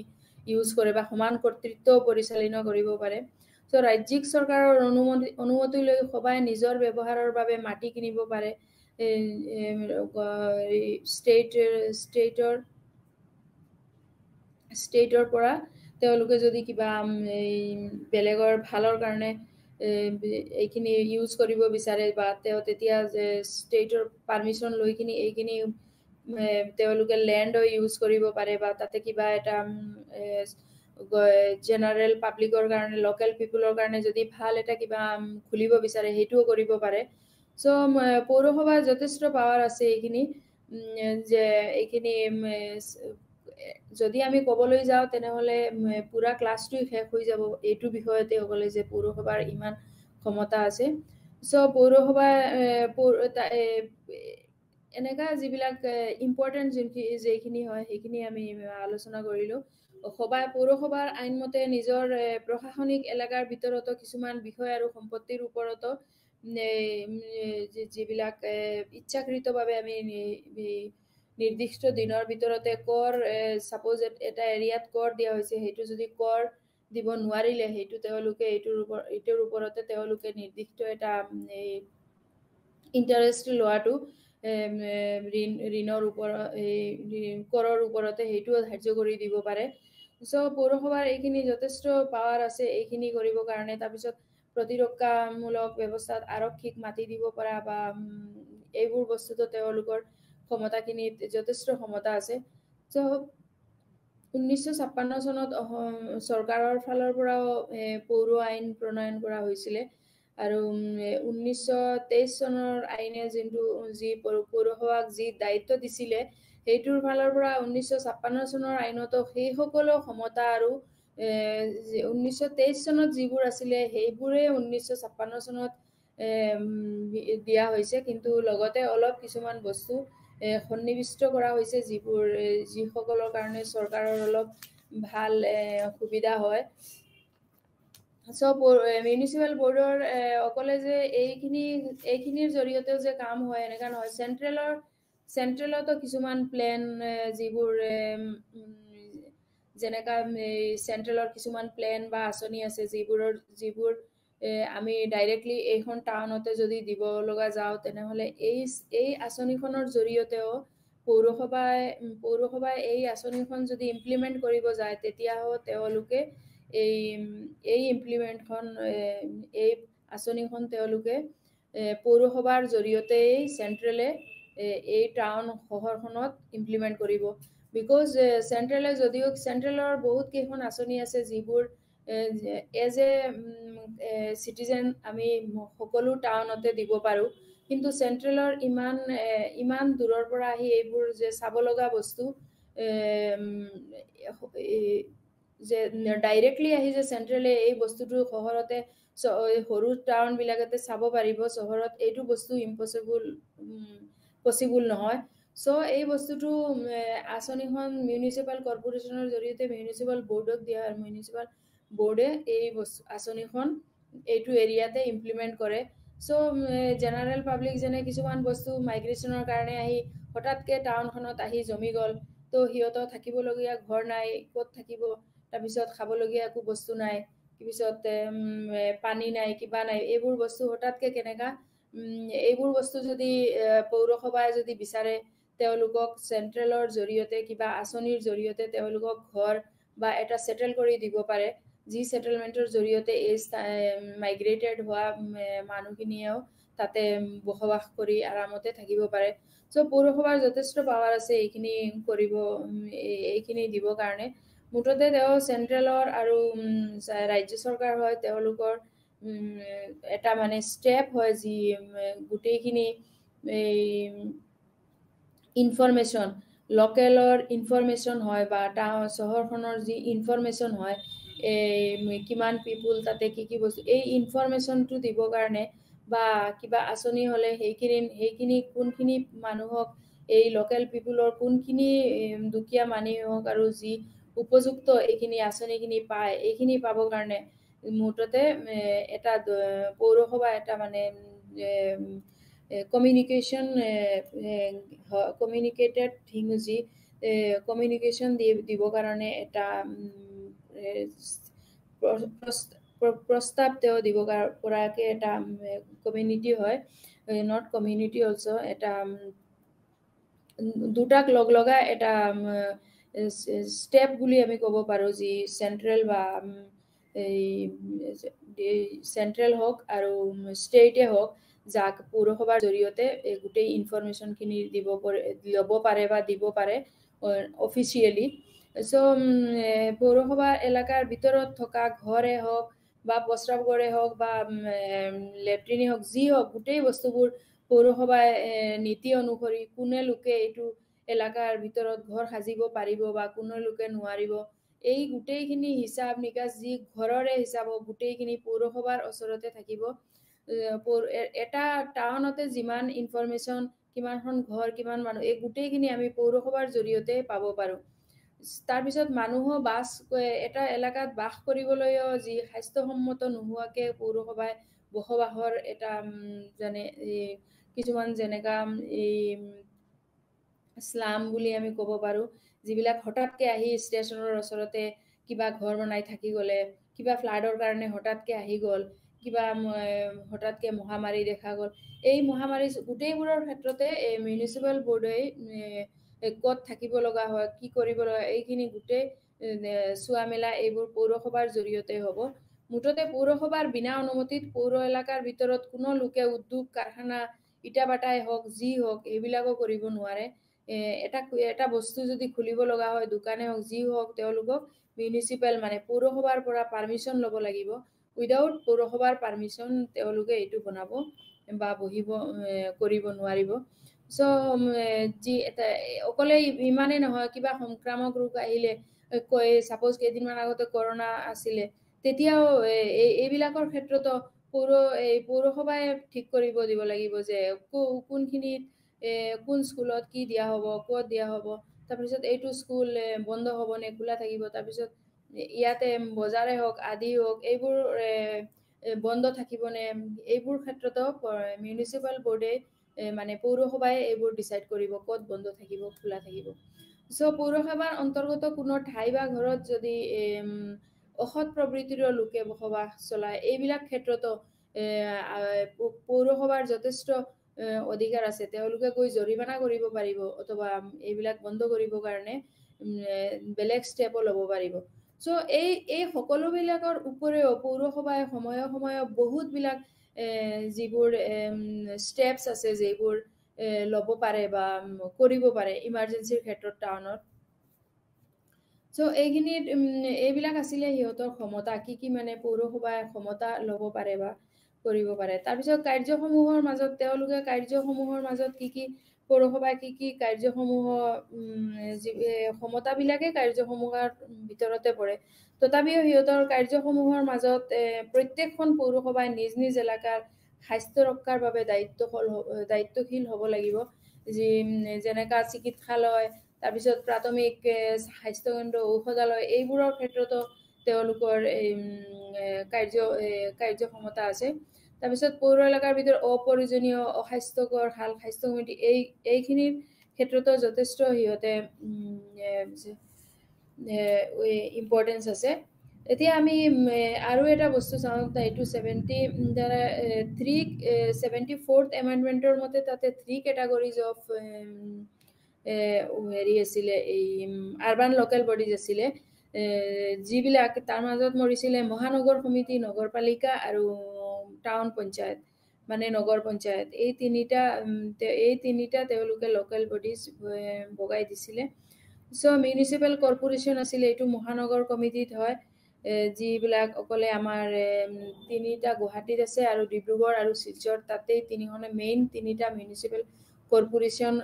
ইউজ কৰে বা সমান কৰ্তৃত্ব পৰিচালনা কৰিব পাৰে চ' ৰাজ্যিক চৰকাৰৰ অনুমতি অনুমতি লৈ সবাই নিজৰ ব্যৱহাৰৰ বাবে মাটি কিনিব পাৰে ষ্টেট ষ্টেটৰ ষ্টেটৰ পৰা তেওঁলোকে যদি কিবা এই বেলেগৰ ভালৰ কাৰণে এইখিনি ইউজ কৰিব বিচাৰে বা তেওঁ তেতিয়া ষ্টেটৰ পাৰ্মিশ্যন লৈ কিনি এইখিনি তেওঁলোকে লেণ্ডো ইউজ কৰিব পাৰে বা তাতে কিবা এটা জেনেৰেল পাব্লিকৰ কাৰণে লোকেল পিপুলৰ কাৰণে যদি ভাল এটা কিবা খুলিব বিচাৰে সেইটোও কৰিব পাৰে চ' পৌৰসভাৰ যথেষ্ট পাৱাৰ আছে এইখিনি যে এইখিনি যদি আমি ক'বলৈ যাওঁ তেনেহ'লে পুৰা ক্লাছটোৱে শেষ হৈ যাব এইটো বিষয়তে ক'লে যে পৌৰসভাৰ ইমান ক্ষমতা আছে চ' পৌৰসভা এনেকুৱা যিবিলাক ইম্পৰ্টেণ্ট যোনখিনি যিখিনি হয় সেইখিনি আমি আলোচনা কৰিলোঁ সভা পৌৰসভাৰ আইনমতে নিজৰ প্ৰশাসনিক এলেকাৰ ভিতৰতো কিছুমান বিষয় আৰু সম্পত্তিৰ ওপৰতো যিবিলাক ইচ্ছাকৃতভাৱে আমি নিৰ্দিষ্ট দিনৰ ভিতৰতে কৰ ছাপ'জ এটা এৰিয়াত কৰ দিয়া হৈছে সেইটো যদি কৰ দিব নোৱাৰিলে সেইটো তেওঁলোকে এইটোৰ ওপৰত এইটোৰ ওপৰতে তেওঁলোকে নিৰ্দিষ্ট এটা ইণ্টাৰেষ্ট লোৱাটো ঋণ ঋণৰ ওপৰত কৰৰ ওপৰতে সেইটো ধাৰ্য কৰি দিব পাৰে চ' পৌৰসভাৰ এইখিনি যথেষ্ট পাৱাৰ আছে এইখিনি কৰিবৰ কাৰণে তাৰপিছত প্ৰতিৰক্ষামূলক ব্যৱস্থাত আৰক্ষীক মাতি দিব পৰা বা এইবোৰ বস্তুটো তেওঁলোকৰ ক্ষমতাখিনিত যথেষ্ট ক্ষমতা আছে চ' ঊনৈছশ ছাপন্ন চনত চৰকাৰৰ ফালৰ পৰাও পৌৰ আইন প্ৰণয়ন কৰা হৈছিলে আৰু ঊনৈছশ তেইছ চনৰ আইনে যোনটো যি পৌৰসভাক যি দায়িত্ব দিছিলে সেইটোৰ ফালৰ পৰা ঊনৈছশ ছাপন্ন চনৰ আইনতো সেইসকলৰ ক্ষমতা আৰু ঊনৈছশ তেইছ চনত যিবোৰ আছিলে সেইবোৰে ঊনৈছশ ছাপন্ন চনত দিয়া হৈছে কিন্তু লগতে অলপ কিছুমান বস্তু সন্নিৱিষ্ট কৰা হৈছে যিবোৰ যিসকলৰ কাৰণে চৰকাৰৰ অলপ ভাল সুবিধা হয় চব মিউনিচিপেল বৰ্ডৰ অকলে যে এইখিনি এইখিনিৰ জৰিয়তেও যে কাম হয় এনেকুৱা নহয় চেণ্ট্ৰেলৰ চেণ্ট্ৰেলতো কিছুমান প্লেন যিবোৰ যেনেকা চেণ্ট্ৰেলৰ কিছুমান প্লেন বা আঁচনি আছে যিবোৰৰ যিবোৰ আমি ডাইৰেক্টলি এইখন টাউনতে যদি দিব লগা যাওঁ তেনেহ'লে এই এই আঁচনিখনৰ জৰিয়তেও পৌৰসভাই পৌৰসভাই এই আঁচনিখন যদি ইমপ্লিমেণ্ট কৰিব যায় তেতিয়াও তেওঁলোকে এই এই ইমপ্লিমেণ্টখন এই আঁচনিখন তেওঁলোকে পৌৰসভাৰ জৰিয়তে চেণ্ট্ৰেলে এই টাউন চহৰখনত ইমপ্লিমেণ্ট কৰিব বিকজ চেণ্ট্ৰেলে যদিও চেণ্ট্ৰেলৰ বহুত কেইখন আঁচনি আছে যিবোৰ এজ এ চিটিজেন আমি সকলো টাউনতে দিব পাৰোঁ কিন্তু চেণ্ট্ৰেলৰ ইমান ইমান দূৰৰ পৰা আহি এইবোৰ যে চাব লগা বস্তু যে ডাইৰেক্টলি আহি যে চেণ্ট্ৰেলে এই বস্তুটো চহৰতে সৰু টাউনবিলাকতে চাব পাৰিব চহৰত এইটো বস্তু ইম্পচিবল পচিবল নহয় চ' এই বস্তুটো আঁচনিখন মিউনিচিপাল কৰ্পৰেশ্যনৰ জৰিয়তে মিউনিচিপাল বৰ্ডক দিয়া হয় মিউনিচিপাল বৰ্ডে এই বস্তু আঁচনিখন এইটো এৰিয়াতে ইমপ্লিমেণ্ট কৰে চ' জেনেৰেল পাব্লিক যেনে কিছুমান বস্তু মাইগ্ৰেশ্যনৰ কাৰণে আহি হঠাৎকৈ টাউনখনত আহি জমি গ'ল ত' সিহঁতৰ থাকিবলগীয়া ঘৰ নাই ক'ত থাকিব তাৰপিছত খাবলগীয়া একো বস্তু নাই পিছত পানী নাই কিবা নাই এইবোৰ বস্তু হঠাৎকে কেনেকা এইবোৰ বস্তু যদি পৌৰসভাই যদি বিচাৰে তেওঁলোকক চেণ্ট্ৰেলৰ জৰিয়তে কিবা আঁচনিৰ জৰিয়তে তেওঁলোকক ঘৰ বা এটা ছেটেল কৰি দিব পাৰে যি ছেটেলমেণ্টৰ জৰিয়তে এই মাইগ্ৰেটেড হোৱা মানুহখিনিয়েও তাতে বসবাস কৰি আৰামতে থাকিব পাৰে চ' পৌৰসভাৰ যথেষ্ট পাৱাৰ আছে এইখিনি কৰিব এইখিনি দিবৰ কাৰণে মুঠতে তেওঁ চেণ্ট্ৰেলৰ আৰু ৰাজ্য চৰকাৰ হয় তেওঁলোকৰ এটা মানে ষ্টেপ হয় যি গোটেইখিনি এই ইনফৰ্মেশ্যন লোকেলৰ ইনফৰ্মেশ্যন হয় বা টাউন চহৰখনৰ যি ইনফৰমেশ্যন হয় এই কিমান পিপুল তাতে কি কি বস্তু এই ইনফৰ্মেশ্যনটো দিবৰ কাৰণে বা কিবা আঁচনি হ'লে সেইখিনি সেইখিনি কোনখিনি মানুহক এই লোকেল পিপুলৰ কোনখিনি দুখীয়া মানুহ হওক আৰু যি উপযুক্ত এইখিনি আঁচনি খিনি পায় এইখিনি পাবৰ কাৰণে মুহূৰ্ততে এটা পৌৰসভা এটা মানে কমিউনিকেশ্যন কমিউনিকেটেড থিংজি কমিউনিকেশ্যন দি দিব কাৰণে এটা প্ৰস্তাৱ তেওঁ দিব পৰাকৈ এটা কমিউনিটি হয় নট কমিউনিটি অলছ' এটা দুটাক লগ লগা এটা ষ্টেপ বুলি আমি ক'ব পাৰোঁ যি চেণ্ট্ৰেল বা এই চেণ্ট্ৰেল হওক আৰু ষ্টেটে হওক যাক পৌৰসভাৰ জৰিয়তে গোটেই ইনফৰ্মেশ্যনখিনি দিব পাৰে ল'ব পাৰে বা দিব পাৰে অফিচিয়েলি চ' পৌৰসভা এলেকাৰ ভিতৰত থকা ঘৰে হওক বা প্ৰস্ৰাৱগড়ে হওক বা লেট্ৰিনেই হওক যি হওক গোটেই বস্তুবোৰ পৌৰসভাই নীতি অনুসৰি কোনে লোকে এইটো এলেকাৰ ভিতৰত ঘৰ সাজিব পাৰিব বা কোনো লোকে নোৱাৰিব এই গোটেইখিনি হিচাপ নিকাচ যি ঘৰৰে হিচাপ গোটেইখিনি পৌৰসভাৰ ওচৰতে থাকিব এটা টাউনতে যিমান ইনফৰমেশ্যন কিমানখন ঘৰ কিমান মানুহ এই গোটেইখিনি আমি পৌৰসভাৰ জৰিয়তে পাব পাৰোঁ তাৰপিছত মানুহো বাছ এটা এলেকাত বাস কৰিবলৈও যি স্বাস্থ্যসন্মত নোহোৱাকৈ পৌৰসভাই বসবাসৰ এটা যেনে কিছুমান যেনেকা এই শ্লাম বুলি আমি ক'ব পাৰোঁ যিবিলাক হঠাৎকৈ আহি ষ্টেচনৰ ওচৰতে কিবা ঘৰ বনাই থাকি গ'লে কিবা ফ্লাডৰ কাৰণে হঠাৎকৈ আহি গ'ল কিবা হঠাৎকৈ মহামাৰী দেখা গ'ল এই মহামাৰী গোটেইবোৰৰ ক্ষেত্ৰতে এই মিউনিচিপেল বৰ্ডেই ক'ত থাকিব লগা হয় কি কৰিব লগা এইখিনি গোটেই চোৱা মেলা এইবোৰ পৌৰসভাৰ জৰিয়তে হ'ব মুঠতে পৌৰসভাৰ বিনা অনুমতিত পৌৰ এলেকাৰ ভিতৰত কোনো লোকে উদ্যোগ কাৰখানা ইটা বাটাই হওক যি হওক এইবিলাকো কৰিব নোৱাৰে এটা এটা বস্তু যদি খুলিব লগা হয় দোকানে হওক যি হওক তেওঁলোকক মিউনিচিপেল মানে পৌৰসভাৰ পৰা পাৰ্মিশ্যন ল'ব লাগিব উইদাউট পৌৰসভাৰ পাৰ্মিশ্যন তেওঁলোকে এইটো বনাব বা বহিব কৰিব নোৱাৰিব চ' যি এটা অকলে ইমানেই নহয় কিবা সংক্ৰামক ৰোগ আহিলে কৈ চাপ'জ কেইদিনমান আগতে কৰোণা আছিলে তেতিয়াও এই এইবিলাকৰ ক্ষেত্ৰতো পৌৰ এই পৌৰসভাই ঠিক কৰিব দিব লাগিব যে কোনখিনিত কোন স্কুলত কি দিয়া হ'ব ক'ত দিয়া হ'ব তাৰপিছত এইটো স্কুল বন্ধ হ'বনে খোলা থাকিব তাৰপিছত ইয়াতে বজাৰে হওক আদি হওক এইবোৰ বন্ধ থাকিবনে এইবোৰ ক্ষেত্ৰতো মিউনিচিপাল বৰ্ডে মানে পৌৰসভাই এইবোৰ ডিচাইড কৰিব ক'ত বন্ধ থাকিব খোলা থাকিব চ' পৌৰসভাৰ অন্তৰ্গত কোনো ঠাই বা ঘৰত যদি অসৎ প্ৰবৃত্তিৰ লোকে বসবাস চলায় এইবিলাক ক্ষেত্ৰতো পৌৰসভাৰ যথেষ্ট অধিকাৰ আছে তেওঁলোকে গৈ জৰিমনা কৰিব পাৰিব অথবা এইবিলাক বন্ধ কৰিবৰ কাৰণে বেলেগ ষ্টেপো ল'ব পাৰিব চ' এই এই সকলোবিলাকৰ উপৰিও পৌৰসভাই সময়ে সময়ে বহুতবিলাক যিবোৰ ষ্টেপছ আছে যিবোৰ ল'ব পাৰে বা কৰিব পাৰে ইমাৰ্জেঞ্চিৰ ক্ষেত্ৰত টাউনত চ' এইখিনিত এইবিলাক আছিলে সিহঁতৰ ক্ষমতা কি কি মানে পৌৰসভাই ক্ষমতা ল'ব পাৰে বা কৰিব পাৰে তাৰপিছত কাৰ্যসমূহৰ মাজত তেওঁলোকে কাৰ্যসমূহৰ মাজত কি কি পৌৰসভাই কি কি কাৰ্যসমূহৰ ক্ষমতাবিলাকে কাৰ্যসমূহৰ ভিতৰতে পৰে তথাপিও সিহঁতৰ কাৰ্যসমূহৰ মাজত প্ৰত্যেকখন পৌৰসভাই নিজ নিজ এলেকাৰ স্বাস্থ্য ৰক্ষাৰ বাবে দায়িত্ব দায়িত্বশীল হ'ব লাগিব যি যেনেকা চিকিৎসালয় তাৰপিছত প্ৰাথমিক স্বাস্থ্যকেন্দ্ৰ ঔষধালয় এইবোৰৰ ক্ষেত্ৰতো তেওঁলোকৰ কাৰ্য কাৰ্য ক্ষমতা আছে তাৰপিছত পৌৰ এলেকাৰ ভিতৰত অপ্ৰয়োজনীয় অস্বাস্থ্যকৰ ভাল স্বাস্থ্য কমিটি এই এইখিনিৰ ক্ষেত্ৰতো যথেষ্ট সিহঁতে ইম্পৰ্টেঞ্চ আছে এতিয়া আমি আৰু এটা বস্তু চাওঁ এইটো চেভেণ্টি থ্ৰী চেভেণ্টি ফ'ৰ্থ এমেণ্ডমেণ্টৰ মতে তাতে থ্ৰী কেটাগৰিজ অফ হেৰি আছিলে এই আৰবান লোকেল বডিজ আছিলে যিবিলাক তাৰ মাজত মৰিছিলে মহানগৰ সমিতি নগৰপালিকা আৰু টাউন পঞ্চায়ত মানে নগৰ পঞ্চায়ত এই তিনিটা এই তিনিটা তেওঁলোকে লোকেল বডিজ বগাই দিছিলে চ' মিউনিচিপেল কৰ্পৰেশ্যন আছিলে এইটো মহানগৰ কমিটিত হয় যিবিলাক অকলে আমাৰ তিনিটা গুৱাহাটীত আছে আৰু ডিব্ৰুগড় আৰু শিলচৰ তাতেই তিনিখনে মেইন তিনিটা মিউনিচিপেল কৰ্পৰেশ্যন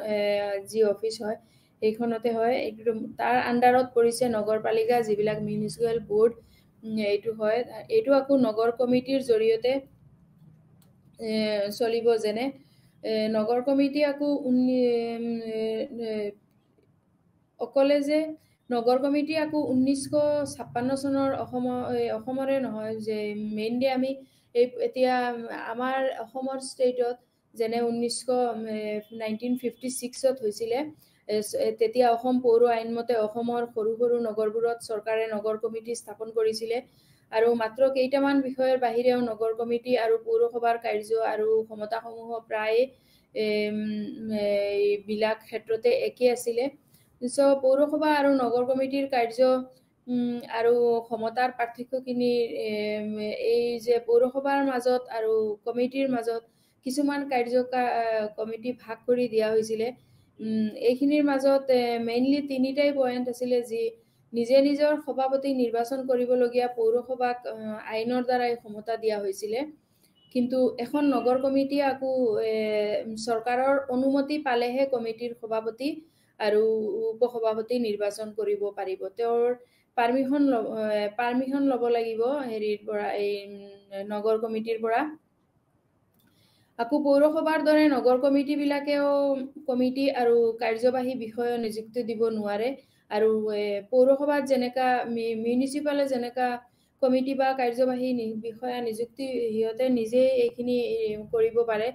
যি অফিচ হয় সেইখনতে হয় এইটো তাৰ আণ্ডাৰত পৰিছে নগৰপালিকা যিবিলাক মিউনিচিপেল বৰ্ড এইটো হয় এইটো আকৌ নগৰ কমিটিৰ জৰিয়তে চলিব যেনে নগৰ কমিটি আকৌ অকলে যে নগৰ কমিটি আকৌ ঊনৈছশ ছাপন্ন চনৰ অসমৰ অসমৰে নহয় যে মেইনলি আমি এই এতিয়া আমাৰ অসমৰ ষ্টেটত যেনে ঊনৈছশ নাইনটিন ফিফটি ছিক্সত হৈছিলে তেতিয়া অসম পৌৰ আইনমতে অসমৰ সৰু সৰু নগৰবোৰত চৰকাৰে নগৰ কমিটি স্থাপন কৰিছিলে আৰু মাত্ৰ কেইটামান বিষয়ৰ বাহিৰেও নগৰ কমিটি আৰু পৌৰসভাৰ কাৰ্য আৰু ক্ষমতাসমূহ প্ৰায় বিলাক ক্ষেত্ৰতে একেই আছিলে চ' পৌৰসভা আৰু নগৰ কমিটিৰ কাৰ্য আৰু ক্ষমতাৰ পাৰ্থক্যখিনি এই যে পৌৰসভাৰ মাজত আৰু কমিটিৰ মাজত কিছুমান কাৰ্য কমিটি ভাগ কৰি দিয়া হৈছিলে এইখিনিৰ মাজত মেইনলি তিনিটাই পইণ্ট আছিলে যি নিজে নিজৰ সভাপতি নিৰ্বাচন কৰিবলগীয়া পৌৰসভাক আইনৰ দ্বাৰাই ক্ষমতা দিয়া হৈছিলে কিন্তু এখন নগৰ কমিটিয়ে আকৌ চৰকাৰৰ অনুমতি পালেহে কমিটিৰ সভাপতি আৰু উপসভাপতি নিৰ্বাচন কৰিব পাৰিব তেওঁৰ পাৰ্মিশ্যন ল পাৰ্মিশ্যন ল'ব লাগিব হেৰিৰ পৰা এই নগৰ কমিটিৰ পৰা আকৌ পৌৰসভাৰ দৰে নগৰ কমিটিবিলাকেও কমিটি আৰু কাৰ্যবাহী বিষয়ে নিযুক্তি দিব নোৱাৰে আৰু পৌৰসভাত যেনেকা মিউনিচিপালে যেনেকা কমিটি বা কাৰ্যবাহী বিষয়া নিযুক্তি সিহঁতে নিজেই এইখিনি কৰিব পাৰে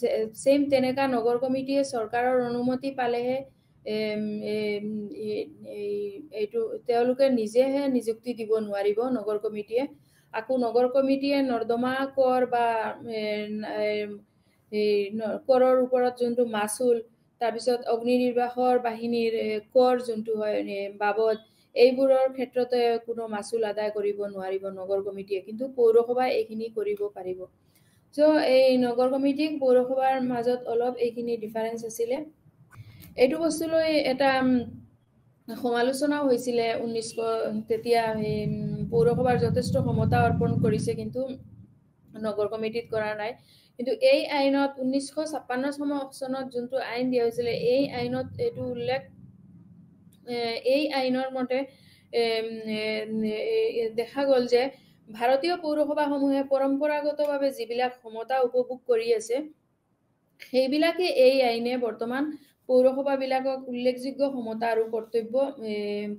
ছেইম তেনেকা নগৰ কমিটিয়ে চৰকাৰৰ অনুমতি পালেহে এইটো তেওঁলোকে নিজেহে নিযুক্তি দিব নোৱাৰিব নগৰ কমিটিয়ে আকৌ নগৰ কমিটিয়ে নৰ্দমা কৰ বা কৰৰ ওপৰত যোনটো মাচুল তাৰপিছত অগ্নি নিৰ্বাহৰ বাহিনীৰ কৰ যোনটো হয় বাবদ এইবোৰৰ ক্ষেত্ৰতে কোনো মাচুল আদায় কৰিব নোৱাৰিব নগৰ কমিটিয়ে কিন্তু পৌৰসভাই এইখিনি কৰিব পাৰিব চ' এই নগৰ কমিটিক পৌৰসভাৰ মাজত অলপ এইখিনি ডিফাৰেঞ্চ আছিলে এইটো বস্তুলৈ এটা সমালোচনাও হৈছিলে ঊনৈছশ তেতিয়া সেই পৌৰসভাৰ যথেষ্ট ক্ষমতা অৰ্পণ কৰিছে কিন্তু নগৰ কমিটিত কৰা নাই কিন্তু এই আইনত ঊনৈছশ ছাপান্ন চনৰ অপশ্যনত যোনটো আইন দিয়া হৈছিলে এই আইনত এইটো উল্লেখ এই আইনৰ মতে দেখা গ'ল যে ভাৰতীয় পৌৰসভাসমূহে পৰম্পৰাগতভাৱে যিবিলাক ক্ষমতা উপভোগ কৰি আছে সেইবিলাকে এই আইনে বৰ্তমান পৌৰসভাবিলাকক উল্লেখযোগ্য ক্ষমতা আৰু কৰ্তব্য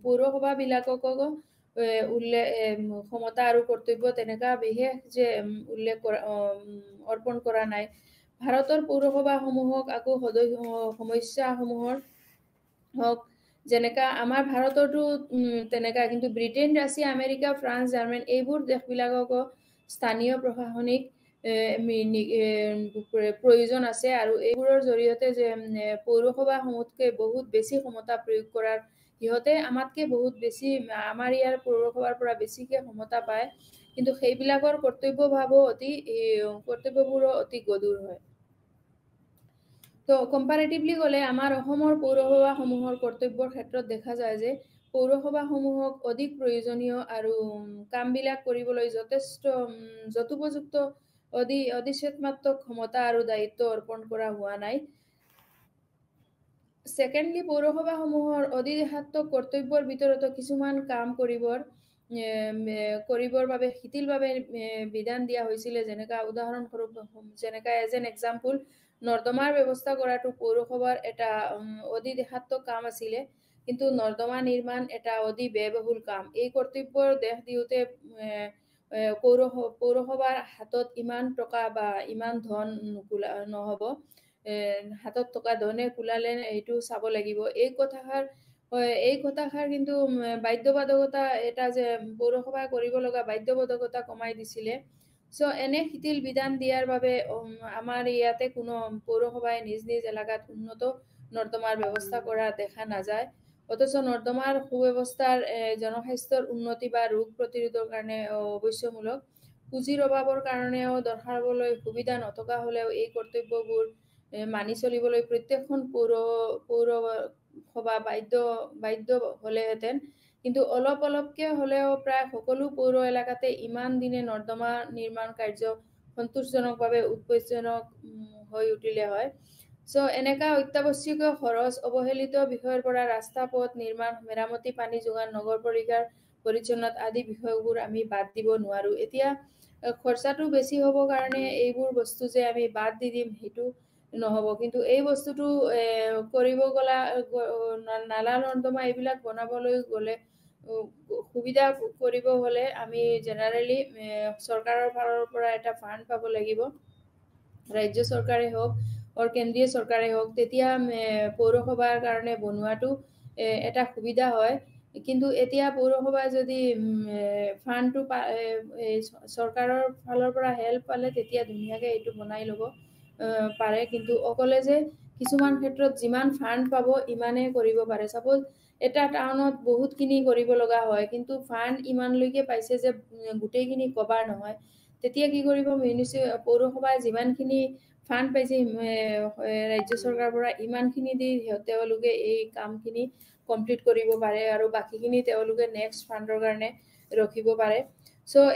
পৌৰসভাবিলাকক ক্ষমতা আৰু কৰ্তব্য তেনেকুৱা বিশেষ যে উল্লেখ কৰা অৰ্পণ কৰা নাই ভাৰতৰ পৌৰসভাসমূহক আকৌ সমস্যাসমূহৰ হওক যেনেকা আমাৰ ভাৰততো তেনেকা কিন্তু Britain Russia America France Germany এইবোৰ দেশবিলাককো স্থানীয় প্ৰশাসনিক প্ৰয়োজন আছে আৰু এইবোৰৰ জৰিয়তে যে পৌৰসভাসমূহতকৈ বহুত বেছি ক্ষমতা প্ৰয়োগ কৰাৰ সিহঁতে আমাতকৈ বহুত বেছি আমাৰ ইয়াৰ পৌৰসভাৰ পৰা বেছিকে ক্ষমতা পায় কিন্তু সেইবিলাকৰ কৰ্তব্য ভাৱো অতি কৰ্তব্যবোৰো অতি গধুৰ হয় তো কম্পাৰেটিভলি ক'লে আমাৰ অসমৰ পৌৰসভাসমূহৰ কৰ্তব্যৰ ক্ষেত্ৰত দেখা যায় যে পৌৰসভাসমূহক অধিক প্ৰয়োজনীয় আৰু কামবিলাক কৰিবলৈ যথেষ্ট যথোপযুক্ত অধি অধিচেতমাত্মক ক্ষমতা আৰু দায়িত্ব অৰ্পণ কৰা হোৱা নাই ছেকেণ্ডলি পৌৰসভাসমূহৰ অধিদেহাত্ব কৰ্তব্যৰ ভিতৰতো কিছুমান কাম কৰিবৰ কৰিবৰ বাবে শিথিলভাৱে বিধান দিয়া হৈছিলে যেনেকুৱা উদাহৰণস্বৰূপ যেনেকুৱা এজ এন এক্সাম্পল নৰ্দমাৰ ব্যৱস্থা কৰাটো পৌৰসভাৰ এটা অধিদেহাত্ম কাম আছিলে কিন্তু নৰ্দমা নিৰ্মাণ এটা অধি ব্যয়বহুল কাম এই কৰ্তব্য দেহ দিওঁতে পৌৰস পৌৰসভাৰ হাতত ইমান টকা বা ইমান ধন নোকোলা নহ'ব হাতত থকা ধনে কোলালে এইটো চাব লাগিব এই কথাষাৰ এই কথাষাৰ কিন্তু বাধ্যবাধকতা এটা যে পৌৰসভাই কৰিব লগা বাধ্যবাধকতা কমাই দিছিলে চ' এনে শিথিল বিধান দিয়াৰ বাবে আমাৰ ইয়াতে কোনো পৌৰসভাই নিজ নিজ এলেকাত উন্নত নৰ্দমাৰ ব্যৱস্থা কৰা দেখা নাযায় অথচ নৰ্দমাৰ সু সুব্যৱস্থাৰ জনস্বাস্থ্যৰ উন্নতি বা ৰোগ প্ৰতিৰোধৰ কাৰণে অৱশ্যমূলক পুঁজিৰ অভাৱৰ কাৰণেও দৰ্শাবলৈ সুবিধা নথকা হ'লেও এই কৰ্তব্যবোৰ মানি চলিবলৈ প্ৰত্যেকখন পৌৰ পৌৰ সভা বাধ্য বাধ্য হ'লেহেঁতেন কিন্তু অলপ অলপকে হ'লেও প্ৰায় সকলো পৌৰ এলেকাতে ইমান দিনে নৰ্দমা নিৰ্মাণ কাৰ্য সন্তোষজনকভাৱে উৎপজনক হৈ উঠিলে হয় চ' এনেকুৱা অত্যাৱশ্যকীয় খৰচ অৱহেলিত বিষয়ৰ পৰা ৰাস্তা পথ নিৰ্মাণ মেৰামতি পানী যোগান নগৰ পৰিকাৰ পৰিচ্ছন্নত আদি বিষয়বোৰ আমি বাদ দিব নোৱাৰোঁ এতিয়া খৰচাটো বেছি হ'ব কাৰণে এইবোৰ বস্তু যে আমি বাদ দি দিম সেইটো নহ'ব কিন্তু এই বস্তুটো কৰিব গলা নালা নৰ্দমা এইবিলাক বনাবলৈ গ'লে সুবিধা কৰিব হ'লে আমি জেনেৰেলি চৰকাৰৰ ফালৰ পৰা এটা ফাণ্ড পাব লাগিব ৰাজ্য চৰকাৰে হওক অৰ কেন্দ্ৰীয় চৰকাৰে হওক তেতিয়া পৌৰসভাৰ কাৰণে বনোৱাটো এটা সুবিধা হয় কিন্তু এতিয়া পৌৰসভাই যদি ফাণ্ডটো পা চৰকাৰৰ ফালৰ পৰা হেল্প পালে তেতিয়া ধুনীয়াকৈ এইটো বনাই ল'ব পাৰে কিন্তু অকলে যে কিছুমান ক্ষেত্ৰত যিমান ফাণ্ড পাব ইমানে কৰিব পাৰে চাপ'জ এটা টাউনত বহুতখিনি কৰিব লগা হয় কিন্তু ফাণ্ড ইমানলৈকে পাইছে যে গোটেইখিনি কভাৰ নহয় তেতিয়া কি কৰিব মিউনিচি পৌৰসভাই যিমানখিনি ফাণ্ড পাইছে ৰাজ্য চৰকাৰৰ পৰা ইমানখিনি দি তেওঁলোকে এই কামখিনি কমপ্লিট কৰিব পাৰে আৰু বাকীখিনি তেওঁলোকে নেক্সট ফাণ্ডৰ কাৰণে ৰখিব পাৰে চ'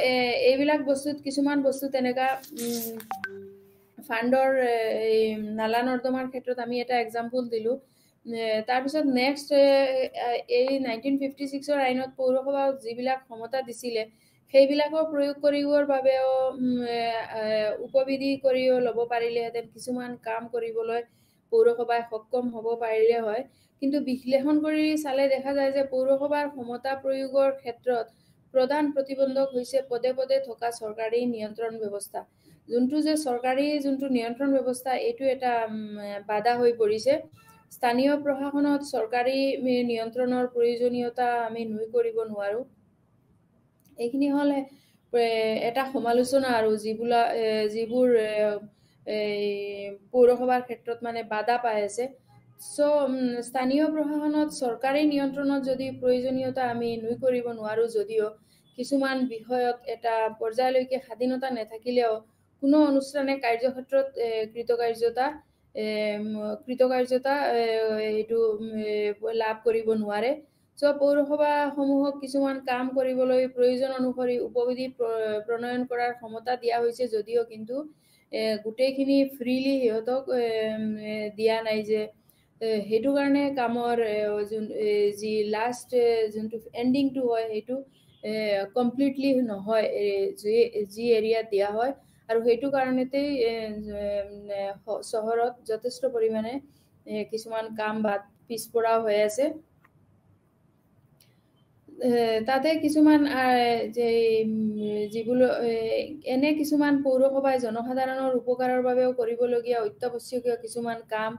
এইবিলাক বস্তুত কিছুমান বস্তু তেনেকুৱা ফাণ্ডৰ এই নালা নৰ্দমাৰ ক্ষেত্ৰত আমি এটা এক্সাম্পল দিলোঁ তাৰপিছত নেক্সট এই নাইনটিন ফিফটি ছিক্সৰ আইনত পৌৰসভা যিবিলাক ক্ষমতা দিছিলে সেইবিলাকৰ প্ৰয়োগ কৰিবৰ বাবেও উপবিধি কৰিও ল'ব পাৰিলেহেঁতেন কিছুমান কাম কৰিবলৈ পৌৰসভাই সক্ষম হ'ব পাৰিলে হয় কিন্তু বিশ্লেষণ কৰি চালে দেখা যায় যে পৌৰসভাৰ ক্ষমতা প্ৰয়োগৰ ক্ষেত্ৰত প্ৰধান প্ৰতিবন্ধক হৈছে পদে পদে থকা চৰকাৰী নিয়ন্ত্ৰণ ব্যৱস্থা যোনটো যে চৰকাৰী যোনটো নিয়ন্ত্ৰণ ব্যৱস্থা এইটো এটা বাধা হৈ পৰিছে স্থানীয় প্ৰশাসনত চৰকাৰী নিয়ন্ত্ৰণৰ প্ৰয়োজনীয়তা আমি নুই কৰিব নোৱাৰোঁ এইখিনি হ'ল এটা সমালোচনা আৰু যিবিলাক যিবোৰ এই পৌৰসভাৰ ক্ষেত্ৰত মানে বাধা পাই আছে চ' স্থানীয় প্ৰশাসনত চৰকাৰী নিয়ন্ত্ৰণত যদি প্ৰয়োজনীয়তা আমি নুই কৰিব নোৱাৰোঁ যদিও কিছুমান বিষয়ত এটা পৰ্যায়লৈকে স্বাধীনতা নাথাকিলেও কোনো অনুষ্ঠানে কাৰ্যক্ষেত্ৰত কৃতকাৰ্যতা কৃতকাৰ্যতা এইটো লাভ কৰিব নোৱাৰে চ' পৌৰসভাসমূহক কিছুমান কাম কৰিবলৈ প্ৰয়োজন অনুসৰি উপবিধি প্ৰণয়ন কৰাৰ ক্ষমতা দিয়া হৈছে যদিও কিন্তু গোটেইখিনি ফ্ৰীলি সিহঁতক দিয়া নাই যে সেইটো কাৰণে কামৰ যোন যি লাষ্ট যোনটো এণ্ডিংটো হয় সেইটো কমপ্লিটলি নহয় যি যি এৰিয়াত দিয়া হয় আৰু সেইটো কাৰণেতেই চহৰত যথেষ্ট পৰিমাণে কিছুমান কাম পিছ পিছপৰা হৈ আছে তাতে কিছুমান যিবোৰ এনে কিছুমান পৌৰসভাই জনসাধাৰণৰ উপকাৰৰ বাবেও কৰিবলগীয়া অত্যাৱশ্যকীয় কিছুমান কাম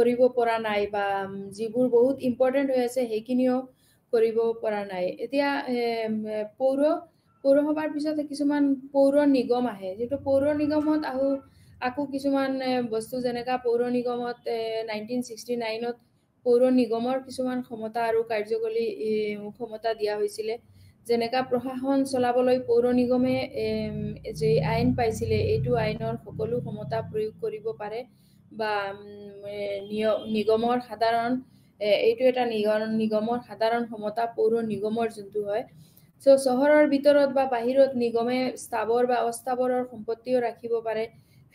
কৰিব পৰা নাই বা যিবোৰ বহুত ইম্পৰ্টেণ্ট হৈ আছে সেইখিনিও কৰিব পৰা নাই এতিয়া পৌৰ পৌৰসভাৰ পিছতে কিছুমান পৌৰ নিগম আহে যেটো পৌৰ নিগমত আহো আকৌ কিছুমান বস্তু যেনেকা পৌৰ নিগমত নাইনটিন ছিক্সটি নাইনত পৌৰ নিগমৰ কিছুমান ক্ষমতা আৰু কাৰ্যকলী ক্ষমতা দিয়া হৈছিলে যেনেকা প্ৰশাসন চলাবলৈ পৌৰ নিগমে যি আইন পাইছিলে এইটো আইনৰ সকলো ক্ষমতা প্ৰয়োগ কৰিব পাৰে বা নিগমৰ সাধাৰণ এইটো এটা নিগম নিগমৰ সাধাৰণ ক্ষমতা পৌৰ নিগমৰ যোনটো হয় চ' চহৰৰ ভিতৰত বা বাহিৰত নিগমে স্থাৱৰ বা অস্থাৱৰৰ সম্পত্তিও ৰাখিব পাৰে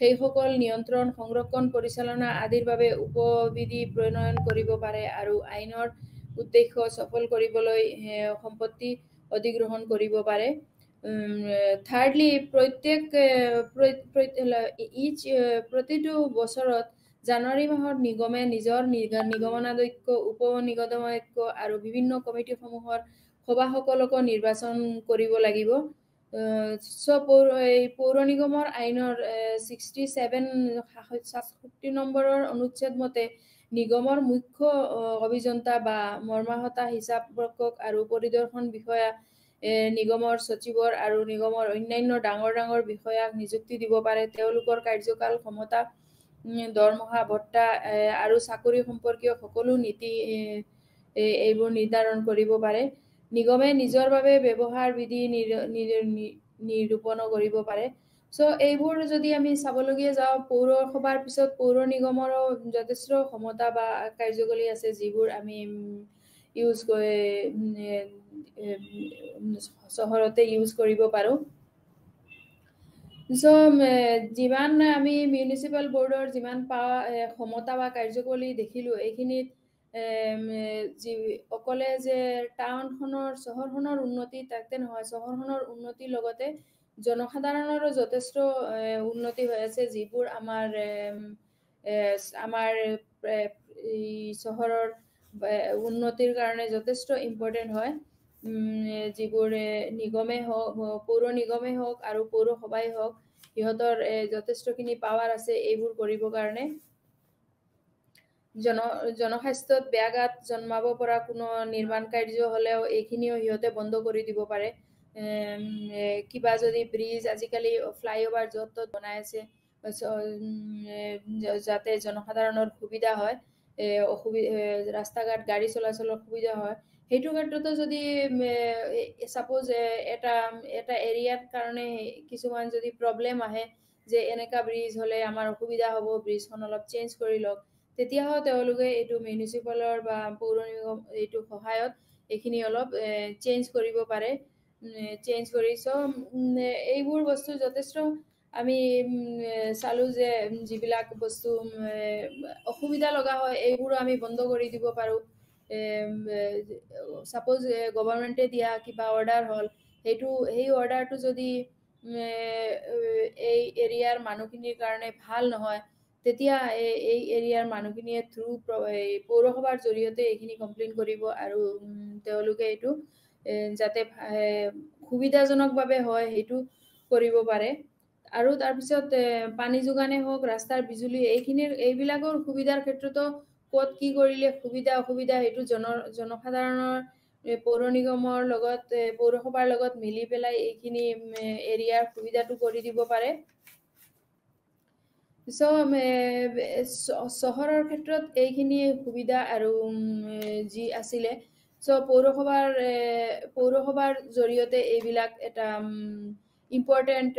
সেইসকল নিয়ন্ত্ৰণ সংৰক্ষণ পৰিচালনা আদিৰ বাবে উপবিধি প্ৰণয়ন কৰিব পাৰে আৰু আইনৰ উদ্দেশ্য সফল কৰিবলৈ সম্পত্তি অধিগ্ৰহণ কৰিব পাৰে থাৰ্ডলি প্ৰত্যেক ইচ প্ৰতিটো বছৰত জানুৱাৰী মাহত নিগমে নিজৰ নিগমনাধক্য উপ নিগমাধক্য আৰু বিভিন্ন কমিটিসমূহৰ সভাসকলকো নিৰ্বাচন কৰিব লাগিব এই পৌৰ নিগমৰ আইনৰ ছিক্সটি ছেভেন সাতষষ্ঠি নম্বৰৰ অনুচ্ছেদ মতে নিগমৰ মুখ্য অভিযন্তা বা মৰ্মাহতা হিচাপৰক্ষক আৰু পৰিদৰ্শন বিষয়া নিগমৰ সচিবৰ আৰু নিগমৰ অন্যান্য ডাঙৰ ডাঙৰ বিষয়াক নিযুক্তি দিব পাৰে তেওঁলোকৰ কাৰ্যকাল ক্ষমতা দৰমহা ভত্তা আৰু চাকৰি সম্পৰ্কীয় সকলো নীতি এইবোৰ নিৰ্ধাৰণ কৰিব পাৰে নিগমে নিজৰ বাবে ব্যৱহাৰ বিধি নিৰূপণো কৰিব পাৰে চ' এইবোৰ যদি আমি চাবলগীয়া যাওঁ পৌৰসভাৰ পিছত পৌৰ নিগমৰো যথেষ্ট ক্ষমতা বা কাৰ্যকলী আছে যিবোৰ আমি ইউজ চহৰতে ইউজ কৰিব পাৰোঁ চ' যিমান আমি মিউনিচিপেল বৰ্ডৰ যিমান পাৱাৰ ক্ষমতা বা কাৰ্যকলী দেখিলোঁ এইখিনিত যি অকলে যে টাউনখনৰ চহৰখনৰ উন্নতি তাতে নহয় চহৰখনৰ উন্নতিৰ লগতে জনসাধাৰণৰো যথেষ্ট উন্নতি হৈ আছে যিবোৰ আমাৰ আমাৰ চহৰৰ উন্নতিৰ কাৰণে যথেষ্ট ইম্পৰ্টেণ্ট হয় যিবোৰ নিগমে হওক পৌৰ নিগমে হওক আৰু পৌৰসভাই হওক সিহঁতৰ যথেষ্টখিনি পাৱাৰ আছে এইবোৰ কৰিবৰ কাৰণে জন জনস্বাস্থ্যত বেয়া গাত জন্মাব পৰা কোনো নিৰ্মাণ কাৰ্য হ'লেও এইখিনিও সিহঁতে বন্ধ কৰি দিব পাৰে কিবা যদি ব্ৰিজ আজিকালি ফ্লাইঅভাৰ য'ত ত'ত বনাই আছে যাতে জনসাধাৰণৰ সুবিধা হয় অসুবিধা ৰাস্তা ঘাট গাড়ী চলাচলৰ সুবিধা হয় সেইটো ক্ষেত্ৰতো যদি চাপ'জ এটা এটা এৰিয়াত কাৰণে কিছুমান যদি প্ৰব্লেম আহে যে এনেকুৱা ব্ৰিজ হ'লে আমাৰ অসুবিধা হ'ব ব্ৰিজখন অলপ চেঞ্জ কৰি লওক তেতিয়াহে তেওঁলোকে এইটো মিউনিচিপালৰ বা পৌৰ নিগম এইটো সহায়ত এইখিনি অলপ চেঞ্জ কৰিব পাৰে চেঞ্জ কৰি চ' এইবোৰ বস্তু যথেষ্ট আমি চালোঁ যে যিবিলাক বস্তু অসুবিধা লগা হয় এইবোৰো আমি বন্ধ কৰি দিব পাৰোঁ ছাপ'জ গভৰ্ণমেণ্টে দিয়া কিবা অৰ্ডাৰ হ'ল সেইটো সেই অৰ্ডাৰটো যদি এই এৰিয়াৰ মানুহখিনিৰ কাৰণে ভাল নহয় তেতিয়া এই এই এৰিয়াৰ মানুহখিনিয়ে থ্ৰু এই পৌৰসভাৰ জৰিয়তে এইখিনি কমপ্লেইন কৰিব আৰু তেওঁলোকে এইটো যাতে সুবিধাজনকভাৱে হয় সেইটো কৰিব পাৰে আৰু তাৰপিছত পানী যোগানেই হওক ৰাস্তাৰ বিজুলী এইখিনিৰ এইবিলাকৰ সুবিধাৰ ক্ষেত্ৰতো ক'ত কি কৰিলে সুবিধা অসুবিধা সেইটো জন জনসাধাৰণৰ পৌৰ নিগমৰ লগত পৌৰসভাৰ লগত মিলি পেলাই এইখিনি এৰিয়াৰ সুবিধাটো কৰি দিব পাৰে চহৰৰ ক্ষেত্ৰত এইখিনি সুবিধা আৰু যি আছিলে চ' পৌৰসভাৰ পৌৰসভাৰ জৰিয়তে এইবিলাক এটা ইম্পৰ্টেণ্ট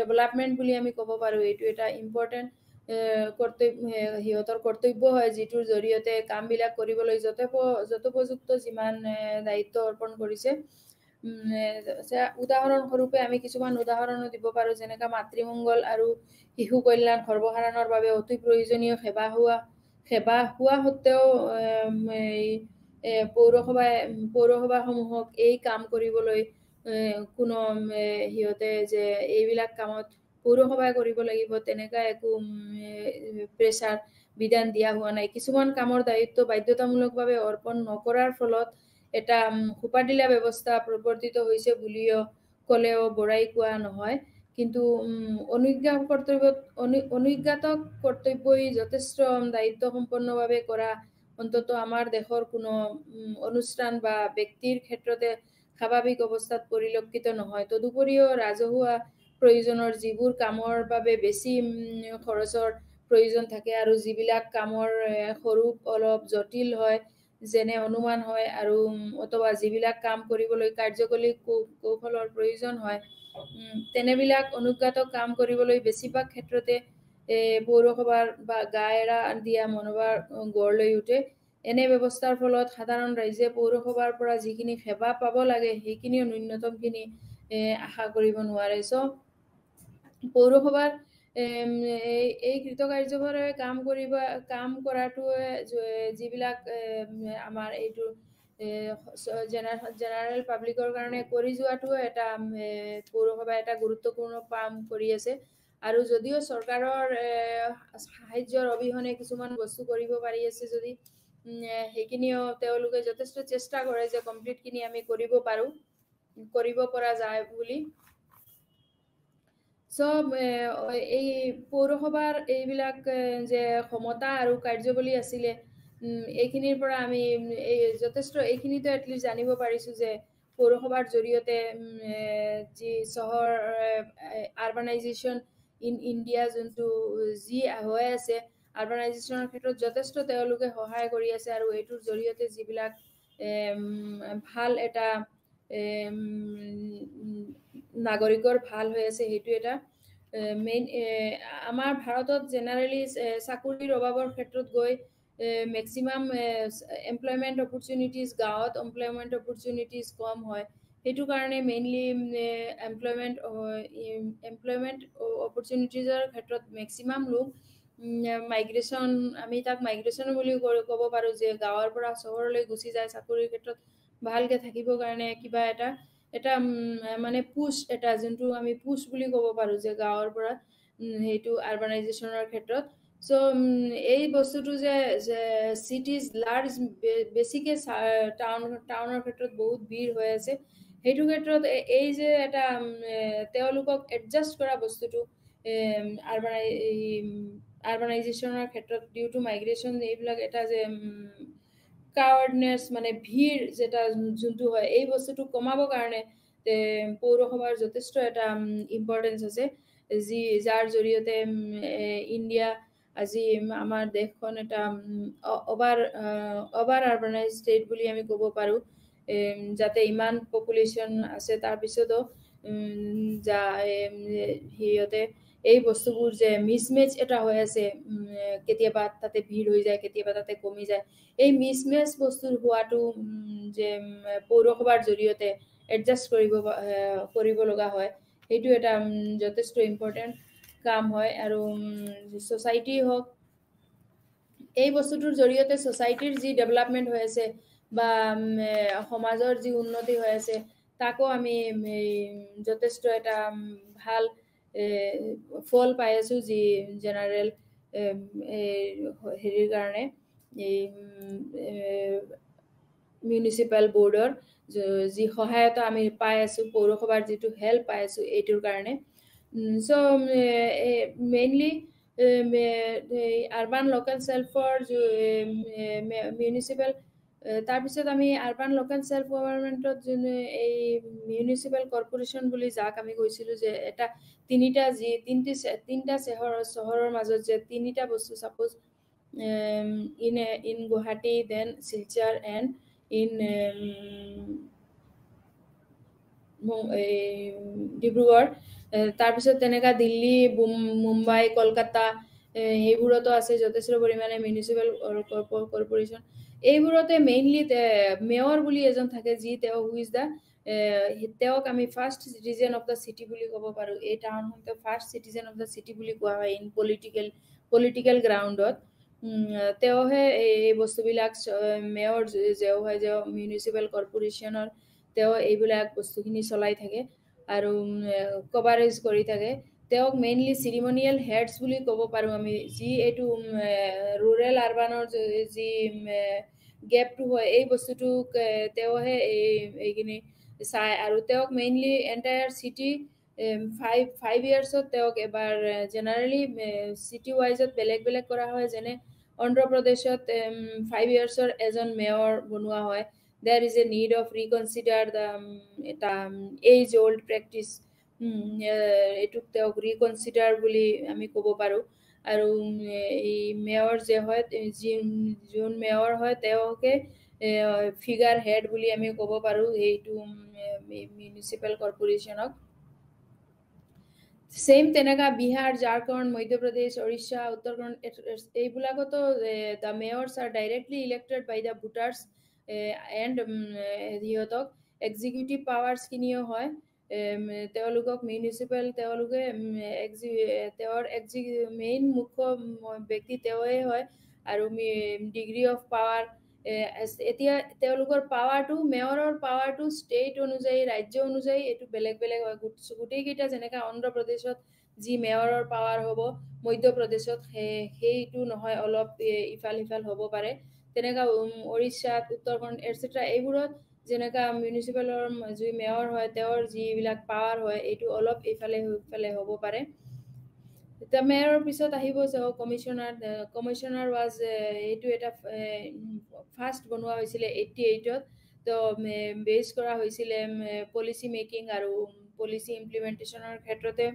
ডেভেলপমেণ্ট বুলি আমি ক'ব পাৰোঁ এইটো এটা ইম্পৰ্টেণ্ট কৰ্তব্য সিহঁতৰ কৰ্তব্য হয় যিটোৰ জৰিয়তে কামবিলাক কৰিবলৈ যত যথোপযুক্ত যিমান দায়িত্ব অৰ্পণ কৰিছে উদাহৰণ স্বৰূপে আমি কিছুমান উদাহৰণো দিব পাৰোঁ যেনেকৈ মাতৃমংগল আৰু শিশু কল্যাণ সৰ্বসাধাৰণৰ বাবে অতি প্ৰয়োজনীয় সেৱা হোৱা সেৱা হোৱা সত্ত্বেও পৌৰসভাই পৌৰসভাসমূহক এই কাম কৰিবলৈ কোনো সিহঁতে যে এইবিলাক কামত পৌৰসভাই কৰিব লাগিব তেনেকুৱা একো প্ৰেছাৰ বিধান দিয়া হোৱা নাই কিছুমান কামৰ দায়িত্ব বাধ্যতামূলকভাৱে অৰ্পণ নকৰাৰ ফলত এটা দিলা ব্যৱস্থা প্ৰৱৰ্তিত হৈছে বুলিও ক'লেও বৰাই কোৱা নহয় কিন্তু অনুজ্ঞা কৰ্তব্য অনুজ্ঞাতক কৰ্তব্যই যথেষ্ট দায়িত্ব সম্পন্নভাৱে কৰা অন্তত আমাৰ দেশৰ কোনো অনুষ্ঠান বা ব্যক্তিৰ ক্ষেত্ৰতে স্বাভাৱিক অৱস্থাত পৰিলক্ষিত নহয় তদুপৰিও ৰাজহুৱা প্ৰয়োজনৰ যিবোৰ কামৰ বাবে বেছি খৰচৰ প্ৰয়োজন থাকে আৰু যিবিলাক কামৰ সৰু অলপ জটিল হয় যেনে অনুমান হয় আৰু অথবা যিবিলাক কাম কৰিবলৈ কাৰ্যকলী কৌশলৰ প্ৰয়োজন হয় তেনেবিলাক অনুজ্ঞাত কাম কৰিবলৈ বেছিভাগ ক্ষেত্ৰতে পৌৰসভাৰ বা গা এৰা দিয়া মনোভাৱ গঢ় লৈ উঠে এনে ব্যৱস্থাৰ ফলত সাধাৰণ ৰাইজে পৌৰসভাৰ পৰা যিখিনি সেৱা পাব লাগে সেইখিনিও ন্যূনতমখিনি আশা কৰিব নোৱাৰে চ' পৌৰসভাৰ এই কৃতকাৰ্যভাৱে কাম কৰিব কাম কৰাটোৱে যিবিলাক আমাৰ এইটো জেনেৰেল জেনেৰেল পাব্লিকৰ কাৰণে কৰি যোৱাটোও এটা পৌৰসভাই এটা গুৰুত্বপূৰ্ণ কাম কৰি আছে আৰু যদিও চৰকাৰৰ সাহাৰ্যৰ অবিহনে কিছুমান বস্তু কৰিব পাৰি আছে যদি সেইখিনিও তেওঁলোকে যথেষ্ট চেষ্টা কৰে যে কমপ্লিটখিনি আমি কৰিব পাৰোঁ কৰিব পৰা যায় বুলি চব এই পৌৰসভাৰ এইবিলাক যে ক্ষমতা আৰু কাৰ্যৱলী আছিলে এইখিনিৰ পৰা আমি এই যথেষ্ট এইখিনিতো এটলিষ্ট জানিব পাৰিছোঁ যে পৌৰসভাৰ জৰিয়তে যি চহৰ আৰ্বানাইজেশ্যন ইন ইণ্ডিয়া যোনটো যি হৈ আছে আৰ্বানাইজেশ্যনৰ ক্ষেত্ৰত যথেষ্ট তেওঁলোকে সহায় কৰি আছে আৰু এইটোৰ জৰিয়তে যিবিলাক ভাল এটা নাগৰিকৰ ভাল হৈ আছে সেইটো এটা মেইন আমাৰ ভাৰতত জেনেৰেলি চাকৰিৰ অভাৱৰ ক্ষেত্ৰত গৈ মেক্সিমাম এমপ্লয়মেণ্ট অপৰচুনিটিজ গাঁৱত এমপ্লয়মেণ্ট অপৰচুনিটিজ কম হয় সেইটো কাৰণে মেইনলি এমপ্লয়মেণ্ট এমপ্লয়মেণ্ট অপৰচুনিটিজৰ ক্ষেত্ৰত মেক্সিমাম লোক মাইগ্ৰেশ্যন আমি তাক মাইগ্ৰেশ্যন বুলিও ক'ব পাৰোঁ যে গাঁৱৰ পৰা চহৰলৈ গুচি যায় চাকৰিৰ ক্ষেত্ৰত ভালকৈ থাকিবৰ কাৰণে কিবা এটা এটা মানে পুচ এটা যোনটো আমি পুচ বুলি ক'ব পাৰোঁ যে গাঁৱৰ পৰা সেইটো আৰ্বানাইজেশ্যনৰ ক্ষেত্ৰত চ' এই বস্তুটো যে যে চিটিজ লাৰ্জ বেছিকৈ টাউন টাউনৰ ক্ষেত্ৰত বহুত ভিৰ হৈ আছে সেইটো ক্ষেত্ৰত এই যে এটা তেওঁলোকক এডজাষ্ট কৰা বস্তুটো আৰ্বানাই আৰ্বানাইজেশ্যনৰ ক্ষেত্ৰত ডিউ টু মাইগ্ৰেশ্যন এইবিলাক এটা যে কাৱাৰ্ডনেছ মানে ভিৰ যেটা যোনটো হয় এই বস্তুটো কমাবৰ কাৰণে পৌৰসভাৰ যথেষ্ট এটা ইম্পৰ্টেঞ্চ আছে যি যাৰ জৰিয়তে ইণ্ডিয়া আজি আমাৰ দেশখন এটা অভাৰ অভাৰ আৰ্বানাইজ ষ্টেট বুলি আমি ক'ব পাৰোঁ যাতে ইমান পপুলেশ্যন আছে তাৰপিছতো যা সিহঁতে এই বস্তুবোৰ যে মিছমেচ এটা হৈ আছে কেতিয়াবা তাতে ভিৰ হৈ যায় কেতিয়াবা তাতে কমি যায় এই মিছমেচ বস্তু হোৱাটো যে পৌৰসভাৰ জৰিয়তে এডজাষ্ট কৰিব কৰিব লগা হয় সেইটো এটা যথেষ্ট ইম্পৰ্টেণ্ট কাম হয় আৰু ছ'চাইটি হওক এই বস্তুটোৰ জৰিয়তে ছ'চাইটিৰ যি ডেভেলপমেণ্ট হৈ আছে বা সমাজৰ যি উন্নতি হৈ আছে তাকো আমি যথেষ্ট এটা ভাল ফল পাই আছো যি জেনেৰেল হেৰিৰ কাৰণে এই মিউনিচিপেল বৰ্ডৰ যি সহায়তা আমি পাই আছোঁ পৌৰসভাৰ যিটো হেল্প পাই আছোঁ এইটোৰ কাৰণে চ' মেইনলি আৰ্বান লোকেল চেল্ফৰ মিউনিচিপেল তাৰপিছত আমি আৰ্বান লোকেল চেল্ফ গভাৰ্মেণ্টত যোন এই মিউনিচিপেল কৰ্পৰেশ্যন বুলি যাক আমি কৈছিলোঁ যে এটা তিনিটা যি তিনিটি তিনিটা চহৰ চহৰৰ মাজত যে তিনিটা বস্তু suppose in in Guwahati then Silchar and in Dibrugarh তাৰপিছত তেনেকুৱা দিল্লী মুম্বাই কলকাতা সেইবোৰতো আছে যথেষ্ট পৰিমাণে মিউনিচিপেল কৰ্পৰেশ্যন এইবোৰতে মেইনলি মেয়ৰ বুলি এজন থাকে যি তেওঁ ইজ দ্য তেওঁক আমি first citizen of the city বুলি ক'ব পাৰোঁ এই টাউনখন তেওঁ first citizen of the city বুলি কোৱা হয় ইন পলিটিকেল পলিটিকেল গ্ৰাউণ্ডত তেওঁহে এই বস্তুবিলাক মেয়ৰ যে হয় যে মিউনিচিপেল কৰ্পৰেশ্যনৰ তেওঁ এইবিলাক বস্তুখিনি চলাই থাকে আৰু কভাৰেজ কৰি থাকে তেওঁক মেইনলি চিৰিমনিয়েল হেডছ বুলি ক'ব পাৰোঁ আমি যি এইটো ৰুৰেল আৰবানৰ যি গেপটো হয় এই বস্তুটোক তেওঁহে এই এইখিনি চাই আৰু তেওঁক mainly entire city five five ইয়াৰ্ছত তেওঁক এবাৰ জেনেৰেলি চিটি ৱাইজত বেলেগ বেলেগ কৰা হয় যেনে অন্ধ্ৰপ্ৰদেশত ফাইভ ইয়াৰ্ছৰ এজন মেয়ৰ বনোৱা হয় there is a need of reconsider the এটা এইজ অল্ড প্ৰেক্টিছ এইটোক তেওঁক ৰিকনচিডাৰ বুলি আমি ক'ব পাৰোঁ আৰু এই মেয়ৰ যে হয় যি যোন মেয়ৰ হয় তেওঁকে ফিগাৰ হেড বুলি আমি ক'ব পাৰোঁ এইটো মিউনিচিপেল কৰ্পৰেশ্যনক ছেইম তেনেকুৱা বিহাৰ ঝাৰখণ্ড মধ্যপ্ৰদেশ উৰিষ্যা উত্তৰাখণ্ড এইবিলাকতো the mayors are directly elected by the voters and সিহঁতক এক্সিকিউটিভ পাৱাৰ্ছখিনিও হয় তেওঁলোকক মিউনিচিপেল তেওঁলোকে তেওঁৰ একজি মেইন মুখ্য ব্যক্তি তেওঁৱে হয় আৰু ডিগ্ৰী অফ পাৱাৰ এতিয়া তেওঁলোকৰ পাৱাৰটো মেয়ৰৰ পাৱাৰটো ষ্টেট অনুযায়ী ৰাজ্য অনুযায়ী এইটো বেলেগ বেলেগ হয় গোটেইকেইটা যেনেকৈ অন্ধ্ৰপ্ৰদেশত যি মেয়ৰৰ পাৱাৰ হ'ব মধ্যপ্ৰদেশত সেইটো নহয় অলপ ইফাল সিফাল হ'ব পাৰে তেনেকুৱা উৰিষ্যাত উত্তৰখণ্ড এটচেট্ৰা এইবোৰত যেনেকা মিউনিচিপেলৰ যি মেয়ৰ হয় তেওঁৰ যিবিলাক পাৱাৰ হয় এইটো অলপ এইফালে সেইফালে হ'ব পাৰে এতিয়া মেয়ৰৰ পিছত আহিব চাওক কমিশ্যনাৰ কমিশ্যনাৰ ৱাজ এইটো এটা ফাৰ্ষ্ট বনোৱা হৈছিলে এইট্টি এইটত তো বেচ কৰা হৈছিলে পলিচি মেকিং আৰু পলিচি ইমপ্লিমেণ্টেশ্যনৰ ক্ষেত্ৰতে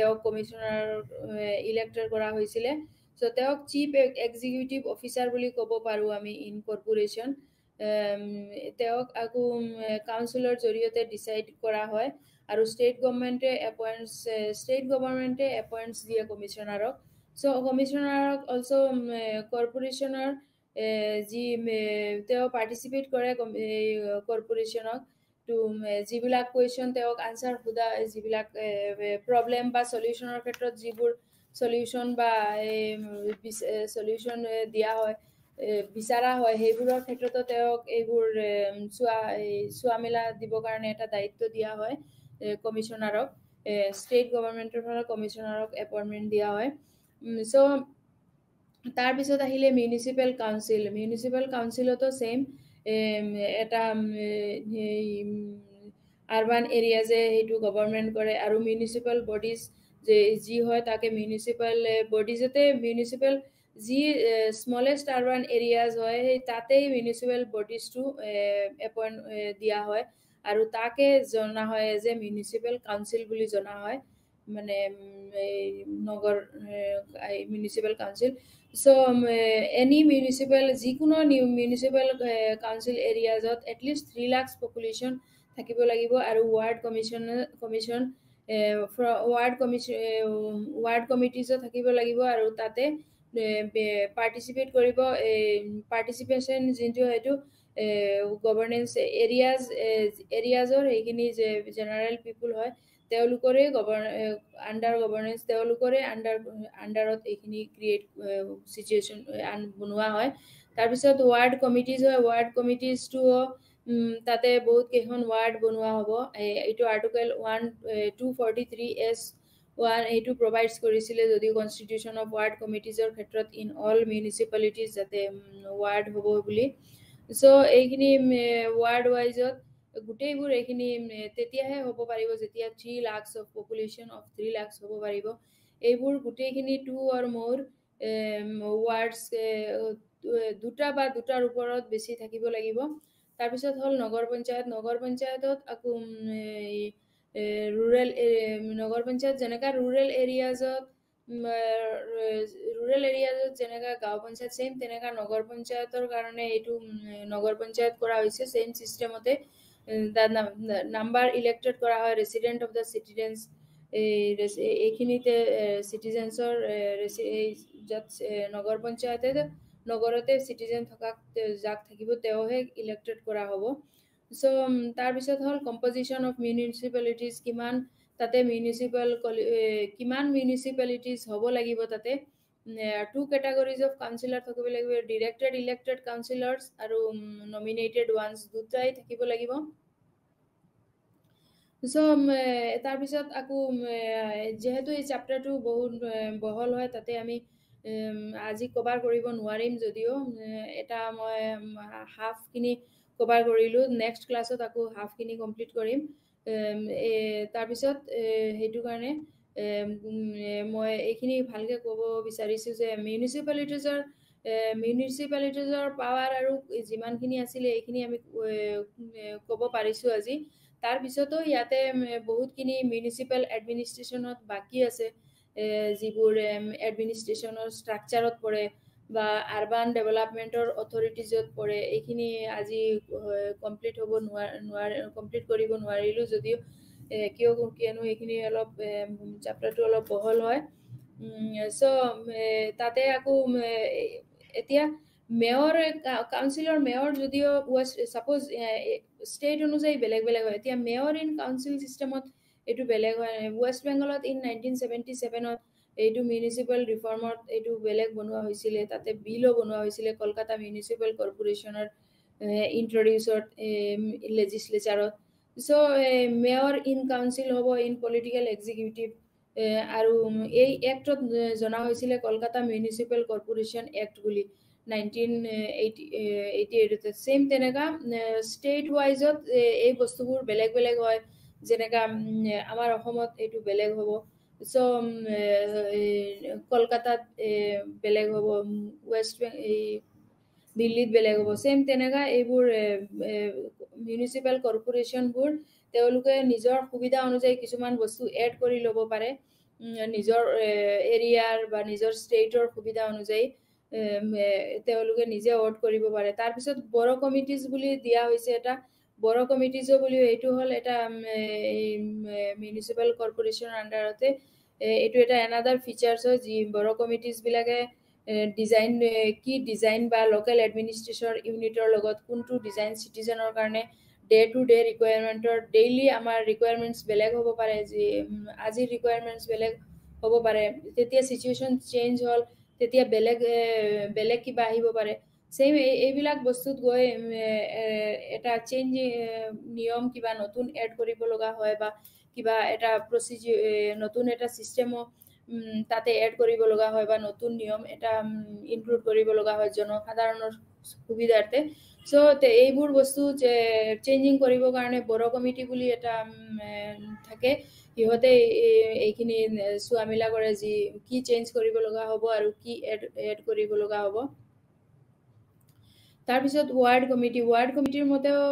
তেওঁক কমিশ্যনাৰ ইলেক্টেড কৰা হৈছিলে চ' তেওঁক চিফ এক্সিকিউটিভ অফিচাৰ বুলি ক'ব পাৰোঁ আমি ইন ইনকৰ্পৰেশ্যন তেওঁক আকৌ কাউন্সিলৰ জৰিয়তে ডিচাইড কৰা হয় আৰু ষ্টেট গভৰ্ণমেণ্টে এপইণ্টছ ষ্টেট গভৰ্ণমেণ্টে এপইণ্টছ দিয়ে কমিশ্যনাৰক চ' কমিশ্যনাৰক অলছ' কৰ্পৰেশ্যনৰ যি তেওঁ পাৰ্টিচিপেট কৰে এই কৰ্পৰেশ্যনক টু যিবিলাক কুৱেশ্যন তেওঁক আনচাৰ সোধা যিবিলাক প্ৰব্লেম বা চলিউশ্যনৰ ক্ষেত্ৰত যিবোৰ চলিউশ্যন বা এই চলিউশ্যন দিয়া হয় বিচাৰা হয় সেইবোৰৰ ক্ষেত্ৰতো তেওঁক এইবোৰ চোৱা চোৱা মেলা দিবৰ কাৰণে এটা দায়িত্ব দিয়া হয় কমিশ্যনাৰক ষ্টেট গভৰ্ণমেণ্টৰ ফালে কমিশ্যনাৰক এপইণ্টমেণ্ট দিয়া হয় চ' তাৰপিছত আহিলে মিউনিচিপেল কাউঞ্চিল মিউনিচিপেল কাউঞ্চিলতো ছেইম এটা আৰ্বান এৰিয়া যে সেইটো গভৰ্ণমেণ্ট কৰে আৰু মিউনিচিপেল বডিজ যে যি হয় তাকে মিউনিচিপেল বডিজতে মিউনিচিপেল যি স্মলেষ্ট আৰবান এৰিয়াজ হয় সেই তাতেই মিউনিচিপেল বডিজটো এপইণ্ট দিয়া হয় আৰু তাকে জনা হয় যে মিউনিচিপেল কাউন্সিল বুলি জনা হয় মানে এই নগৰ municipal council so' any municipal যিকোনো মিউনিচিপেল কাউন্সিল এৰিয়াজত এটলিষ্ট থ্ৰী লাখ পপুলেশ্যন থাকিব লাগিব আৰু ward commission commission ward commission ward কমিটিজো থাকিব লাগিব আৰু তাতে পাৰ্টিচিপেট কৰিব পাৰ্টিচিপেশ্যন যোনটো সেইটো গভৰ্ণেঞ্চ এৰিয়াজ এৰিয়াজৰ সেইখিনি যে জেনেৰেল পিপুল হয় তেওঁলোকৰে গভৰ আণ্ডাৰ গভৰ্ণেঞ্চ তেওঁলোকৰে আণ্ডাৰ আণ্ডাৰত এইখিনি ক্ৰিয়েট চিটুৱেশ্যন বনোৱা হয় তাৰপিছত ৱাৰ্ড কমিটিজ হয় ৱাৰ্ড কমিটিজটোও তাতে বহুত কেইখন ৱাৰ্ড বনোৱা হ'ব এইটো article one two forty three S one এইটো প্ৰভাইডচ কৰিছিলে যদিও কনষ্টিটিউচন অফ ৱাৰ্ড কমিটিজৰ ক্ষেত্ৰত ইন অল মিউনিচিপালিটিজ যাতে ৱাৰ্ড হ'ব বুলি চ' এইখিনি ৱাৰ্ড ৱাইজত গোটেইবোৰ এইখিনি তেতিয়াহে হ'ব পাৰিব যেতিয়া three lakhs of population of three lakhs হ'ব পাৰিব এইবোৰ গোটেইখিনি টু অৰ মোৰ ৱাৰ্ডছ দুটা বা দুটাৰ ওপৰত বেছি থাকিব লাগিব তাৰপিছত হ'ল নগৰ পঞ্চায়ত নগৰ পঞ্চায়তত আকৌ ৰুৰেল নগৰ পঞ্চায়ত যেনেকা ৰুৰেল এৰিয়াজত ৰুৰেল এৰিয়াজত যেনেকা গাঁও পঞ্চায়ত চেইম তেনেকা নগৰ পঞ্চায়তৰ কাৰণে এইটো নগৰ পঞ্চায়ত কৰা হৈছে চেইম ছিষ্টেমতে তাত নাম্বাৰ ইলেক্টেড কৰা হয় ৰেচিডেণ্ট অফ দ্য চিটিজেন্স এইখিনিতে চিটিজেন্সৰ য'ত নগৰ পঞ্চায়তে নগৰতে চিটিজেন থকা যাক থাকিব তেওঁহে ইলেক্টেড কৰা হ'ব চ' তাৰপিছত হ'ল কম্পজিশ্যন অফ মিউনিচিপেলিটিজ কিমান তাতে মিউনিচিপেল কিমান মিউনিচিপেলিটিজ হ'ব লাগিব তাতে টু কেটাগৰিজ অফ কাউঞ্চিলাৰ থাকিব লাগিব ডিৰেক্টেড ইলেক্টেড কাউঞ্চিলাৰ্ছ আৰু নমিনেটেড ওৱানছ দুটাই থাকিব লাগিব চ' তাৰপিছত আকৌ যিহেতু এই চেপ্টাৰটো বহুত বহল হয় তাতে আমি আজি কভাৰ কৰিব নোৱাৰিম যদিও এটা মই হাফখিনি কভাৰ কৰিলোঁ নেক্সট ক্লাছত আকৌ হাফখিনি কমপ্লিট কৰিম তাৰপিছত সেইটো কাৰণে মই এইখিনি ভালকৈ ক'ব বিচাৰিছোঁ যে মিউনিচিপালিটিজৰ মিউনিচিপালিটিজৰ পাৱাৰ আৰু যিমানখিনি আছিলে এইখিনি আমি ক'ব পাৰিছোঁ আজি তাৰপিছতো ইয়াতে বহুতখিনি মিউনিচিপেল এডমিনিষ্ট্ৰেশ্যনত বাকী আছে যিবোৰ এডমিনিষ্ট্ৰেশ্যনৰ ষ্ট্ৰাকচাৰত পৰে বা আৰবান ডেভেলপমেণ্টৰ অথৰিটি য'ত পৰে এইখিনি আজি কমপ্লিট হ'ব নোৱাৰি নোৱাৰি কমপ্লিট কৰিব নোৱাৰিলোঁ যদিও কিয় কিয়নো এইখিনি অলপ যাত্ৰাটো অলপ বহল হয় চ' তাতে আকৌ এতিয়া মেয়ৰ কাউঞ্চিলৰ মেয়ৰ যদিও চাপ'জ ষ্টেট অনুযায়ী বেলেগ বেলেগ হয় এতিয়া মেয়ৰ ইন কাউঞ্চিল ছিষ্টেমত এইটো বেলেগ হয় ৱেষ্ট বেংগলত ইন নাইনটিন চেভেণ্টি ছেভেনত এইটো মিউনিচিপেল ৰিফৰ্মত এইটো বেলেগ বনোৱা হৈছিলে তাতে বিলো বনোৱা হৈছিলে কলকাতা মিউনিচিপেল কৰ্পৰেশ্যনৰ ইণ্ট্ৰডিউচত লেজিচলেচাৰত চ' মেয়ৰ ইন কাউঞ্চিল হ'ব ইন পলিটিকেল এক্সিকিউটিভ আৰু এই এক্টত জনা হৈছিলে কলকাতা মিউনিচিপেল কৰ্পৰেশ্যন এক্ট বুলি নাইনটিন এইটি এইটি এইটতে চেম তেনেকুৱা ষ্টেট ৱাইজত এই বস্তুবোৰ বেলেগ বেলেগ হয় যেনেকুৱা আমাৰ অসমত এইটো বেলেগ হ'ব চম কলকাতাত বেলেগ হ'ব ৱেষ্ট এই দিল্লীত বেলেগ হ'ব চেম তেনেকুৱা এইবোৰ মিউনিচিপেল কৰ্পৰেশ্যনবোৰ তেওঁলোকে নিজৰ সুবিধা অনুযায়ী কিছুমান বস্তু এড কৰি ল'ব পাৰে নিজৰ এৰিয়াৰ বা নিজৰ ষ্টেটৰ সুবিধা অনুযায়ী তেওঁলোকে নিজে অৰ্ড কৰিব পাৰে তাৰপিছত বড়ো কমিটিজ বুলি দিয়া হৈছে এটা বড় কমিটি যে বলিও এইটো হল এটা এই মিউনিসিপাল কর্পোরেশন আন্ডারতে এইটো এটা এনাদার ফিচার্স হয় যে বড় কমিটিজ বিলাকে ডিজাইন কি ডিজাইন বা লোকেল এডমিনিষ্ট্রেশন ইউনিটৰ লগত কোনটো ডিজাইন সিটিজেনৰ কাৰণে ডে টু ডে ৰিকুৱাৰমেণ্টৰ ডেইলি আমাৰ ৰিকুৱাৰমেণ্টছ বেলেগ হ'ব পাৰে যি আজিৰ ৰিকুৱাৰমেণ্টছ বেলেগ হ'ব পাৰে তেতিয়া চিচুৱেশ্যন চেঞ্জ হ'ল তেতিয়া বেলেগ বেলেগ কিবা আহিব পাৰে চেম এইবিলাক বস্তুত গৈ এটা চেঞ্জ নিয়ম কিবা নতুন এড কৰিব লগা হয় বা কিবা এটা প্ৰচিজিঅ' নতুন এটা চিষ্টেমো তাতে এড কৰিব লগা হয় বা নতুন নিয়ম এটা ইনক্লুড কৰিব লগা হয় জনসাধাৰণৰ সুবিধাৰ্থে চ' এইবোৰ বস্তু চেঞ্জিং কৰিবৰ কাৰণে বড়ো কমিটি বুলি এটা থাকে সিহঁতে এইখিনি চোৱা মিলা কৰে যি কি চেঞ্জ কৰিব লগা হ'ব আৰু কি এড এড কৰিব লগা হ'ব তাৰপিছত ৱাৰ্ড কমিটি ৱাৰ্ড কমিটিৰ মতেও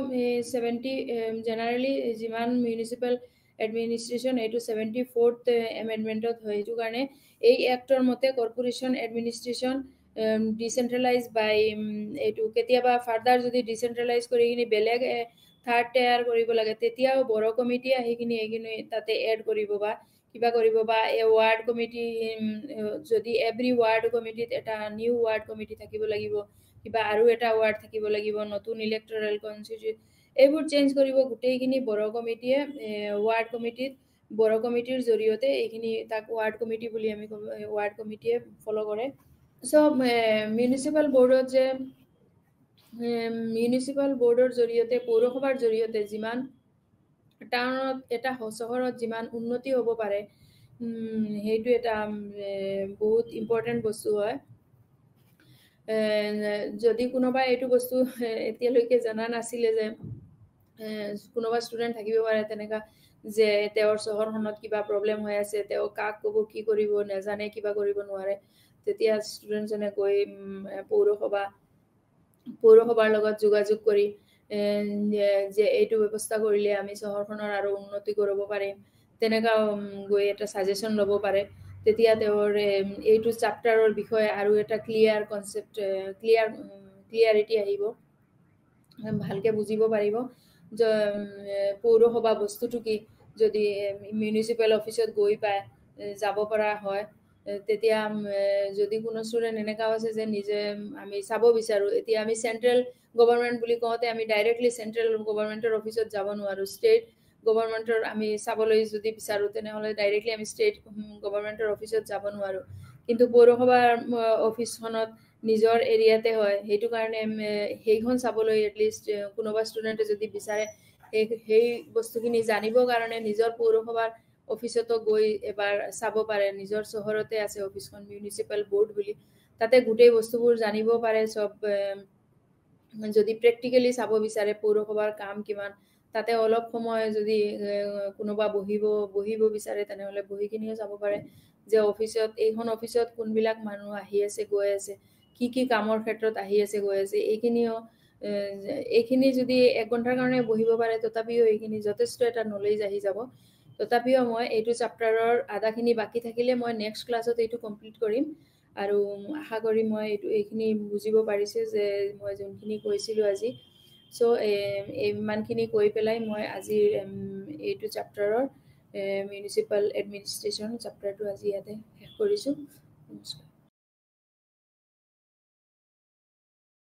ছেভেণ্টি জেনেৰেলি যিমান মিউনিচিপেল এডমিনিষ্ট্ৰেশ্যন এইটো ছেভেণ্টি ফ'ৰ্থ এমেণ্ডমেণ্টত হয় সেইটো কাৰণে এই এক্টৰ মতে কৰ্পৰেশ্যন এডমিনিষ্ট্ৰেশ্যন ডিচেণ্ট্ৰেলাইজ বাই এইটো কেতিয়াবা ফাৰ্ডাৰ যদি ডিচেণ্ট্ৰেলাইজ কৰি কিনি বেলেগ থাৰ্ড তৈয়াৰ কৰিব লাগে তেতিয়াও বড়ো কমিটি আহি কিনি এইখিনি তাতে এড কৰিব বা কিবা কৰিব বা এই ৱাৰ্ড কমিটি যদি এভৰি ৱাৰ্ড কমিটিত এটা নিউ ৱাৰ্ড কমিটি থাকিব লাগিব কিবা আৰু এটা ৱাৰ্ড থাকিব লাগিব নতুন ইলেক্টৰেল কনষ্টিটিউট এইবোৰ চেঞ্জ কৰিব গোটেইখিনি বড়ো কমিটিয়ে ৱাৰ্ড কমিটিত বড়ো কমিটিৰ জৰিয়তে এইখিনি তাক ৱাৰ্ড কমিটি বুলি আমি ক'ব ৱাৰ্ড কমিটিয়ে ফল' কৰে চ' মিউনিচিপাল বৰ্ডত যে মিউনিচিপাল বৰ্ডৰ জৰিয়তে পৌৰসভাৰ জৰিয়তে যিমান টাউনত এটা চহৰত যিমান উন্নতি হ'ব পাৰে সেইটো এটা বহুত ইম্পৰ্টেণ্ট বস্তু হয় যদি কোনোবাই এইটো বস্তু এতিয়ালৈকে জনা নাছিলে যে কোনোবা ষ্টুডেণ্ট থাকিব পাৰে তেনেকুৱা যে তেওঁৰ চহৰখনত কিবা প্ৰব্লেম হৈ আছে তেওঁ কাক ক'ব কি কৰিব নাজানে কিবা কৰিব নোৱাৰে তেতিয়া ষ্টুডেণ্টজনে গৈ পৌৰসভা পৌৰসভাৰ লগত যোগাযোগ কৰি যে এইটো ব্যৱস্থা কৰিলে আমি চহৰখনৰ আৰু উন্নতি কৰিব পাৰিম তেনেকুৱা গৈ এটা চাজেশ্যন ল'ব পাৰে তেতিয়া তেওঁৰ এইটো চাপ্টাৰৰ বিষয়ে আৰু এটা ক্লিয়াৰ কনচেপ্ট ক্লিয়াৰ ক্লিয়াৰিটি আহিব ভালকৈ বুজিব পাৰিব পৌৰসভা বস্তুটো কি যদি মিউনিচিপেল অফিচত গৈ পায় যাব পৰা হয় তেতিয়া যদি কোনো ষ্টুডেণ্ট এনেকুৱাও আছে যে নিজে আমি চাব বিচাৰোঁ এতিয়া আমি চেণ্ট্ৰেল গভৰ্ণমেণ্ট বুলি কওঁতে আমি ডাইৰেক্টলি চেণ্ট্ৰেল গভৰ্ণমেণ্টৰ অফিচত যাব নোৱাৰোঁ ষ্টেট গভৰ্ণমেণ্টৰ আমি চাবলৈ যদি বিচাৰোঁ তেনেহ'লে ডাইৰেক্টলি আমি ষ্টেট গভৰ্ণমেণ্টৰ অফিচত যাব নোৱাৰোঁ কিন্তু পৌৰসভাৰ অফিচখনত নিজৰ এৰিয়াতে হয় সেইটো কাৰণে সেইখন চাবলৈ এটলিষ্ট কোনোবা ষ্টুডেণ্টে যদি বিচাৰে সেই সেই বস্তুখিনি জানিবৰ কাৰণে নিজৰ পৌৰসভাৰ অফিচতো গৈ এবাৰ চাব পাৰে নিজৰ চহৰতে আছে অফিচখন মিউনিচিপেল বৰ্ড বুলি তাতে গোটেই বস্তুবোৰ জানিব পাৰে চব যদি প্ৰেক্টিকেলি চাব বিচাৰে পৌৰসভাৰ কাম কিমান তাতে অলপ সময় যদি কোনোবা বহিব বহিব বিচাৰে তেনেহ'লে বহি কিনিও চাব পাৰে যে অফিচত এইখন অফিচত কোনবিলাক মানুহ আহি আছে গৈ আছে কি কি কামৰ ক্ষেত্ৰত আহি আছে গৈ আছে এইখিনিও এইখিনি যদি এক ঘণ্টাৰ কাৰণে বহিব পাৰে তথাপিও এইখিনি যথেষ্ট এটা নলেজ আহি যাব তথাপিও মই এইটো চাপ্টাৰৰ আধাখিনি বাকী থাকিলে মই নেক্সট ক্লাছত এইটো কমপ্লিট কৰিম আৰু আশা কৰি মই এইটো এইখিনি বুজিব পাৰিছোঁ যে মই যোনখিনি কৈছিলোঁ আজি চ' um, ইমানখিনি কৈ পেলাই মই আজিৰ এইটো চাপ্টাৰৰ মিউনিচিপাল এডমিনিষ্ট্ৰেশ্যন চাপ্টাৰটো আজি ইয়াতে শেষ কৰিছোঁ নমস্কাৰ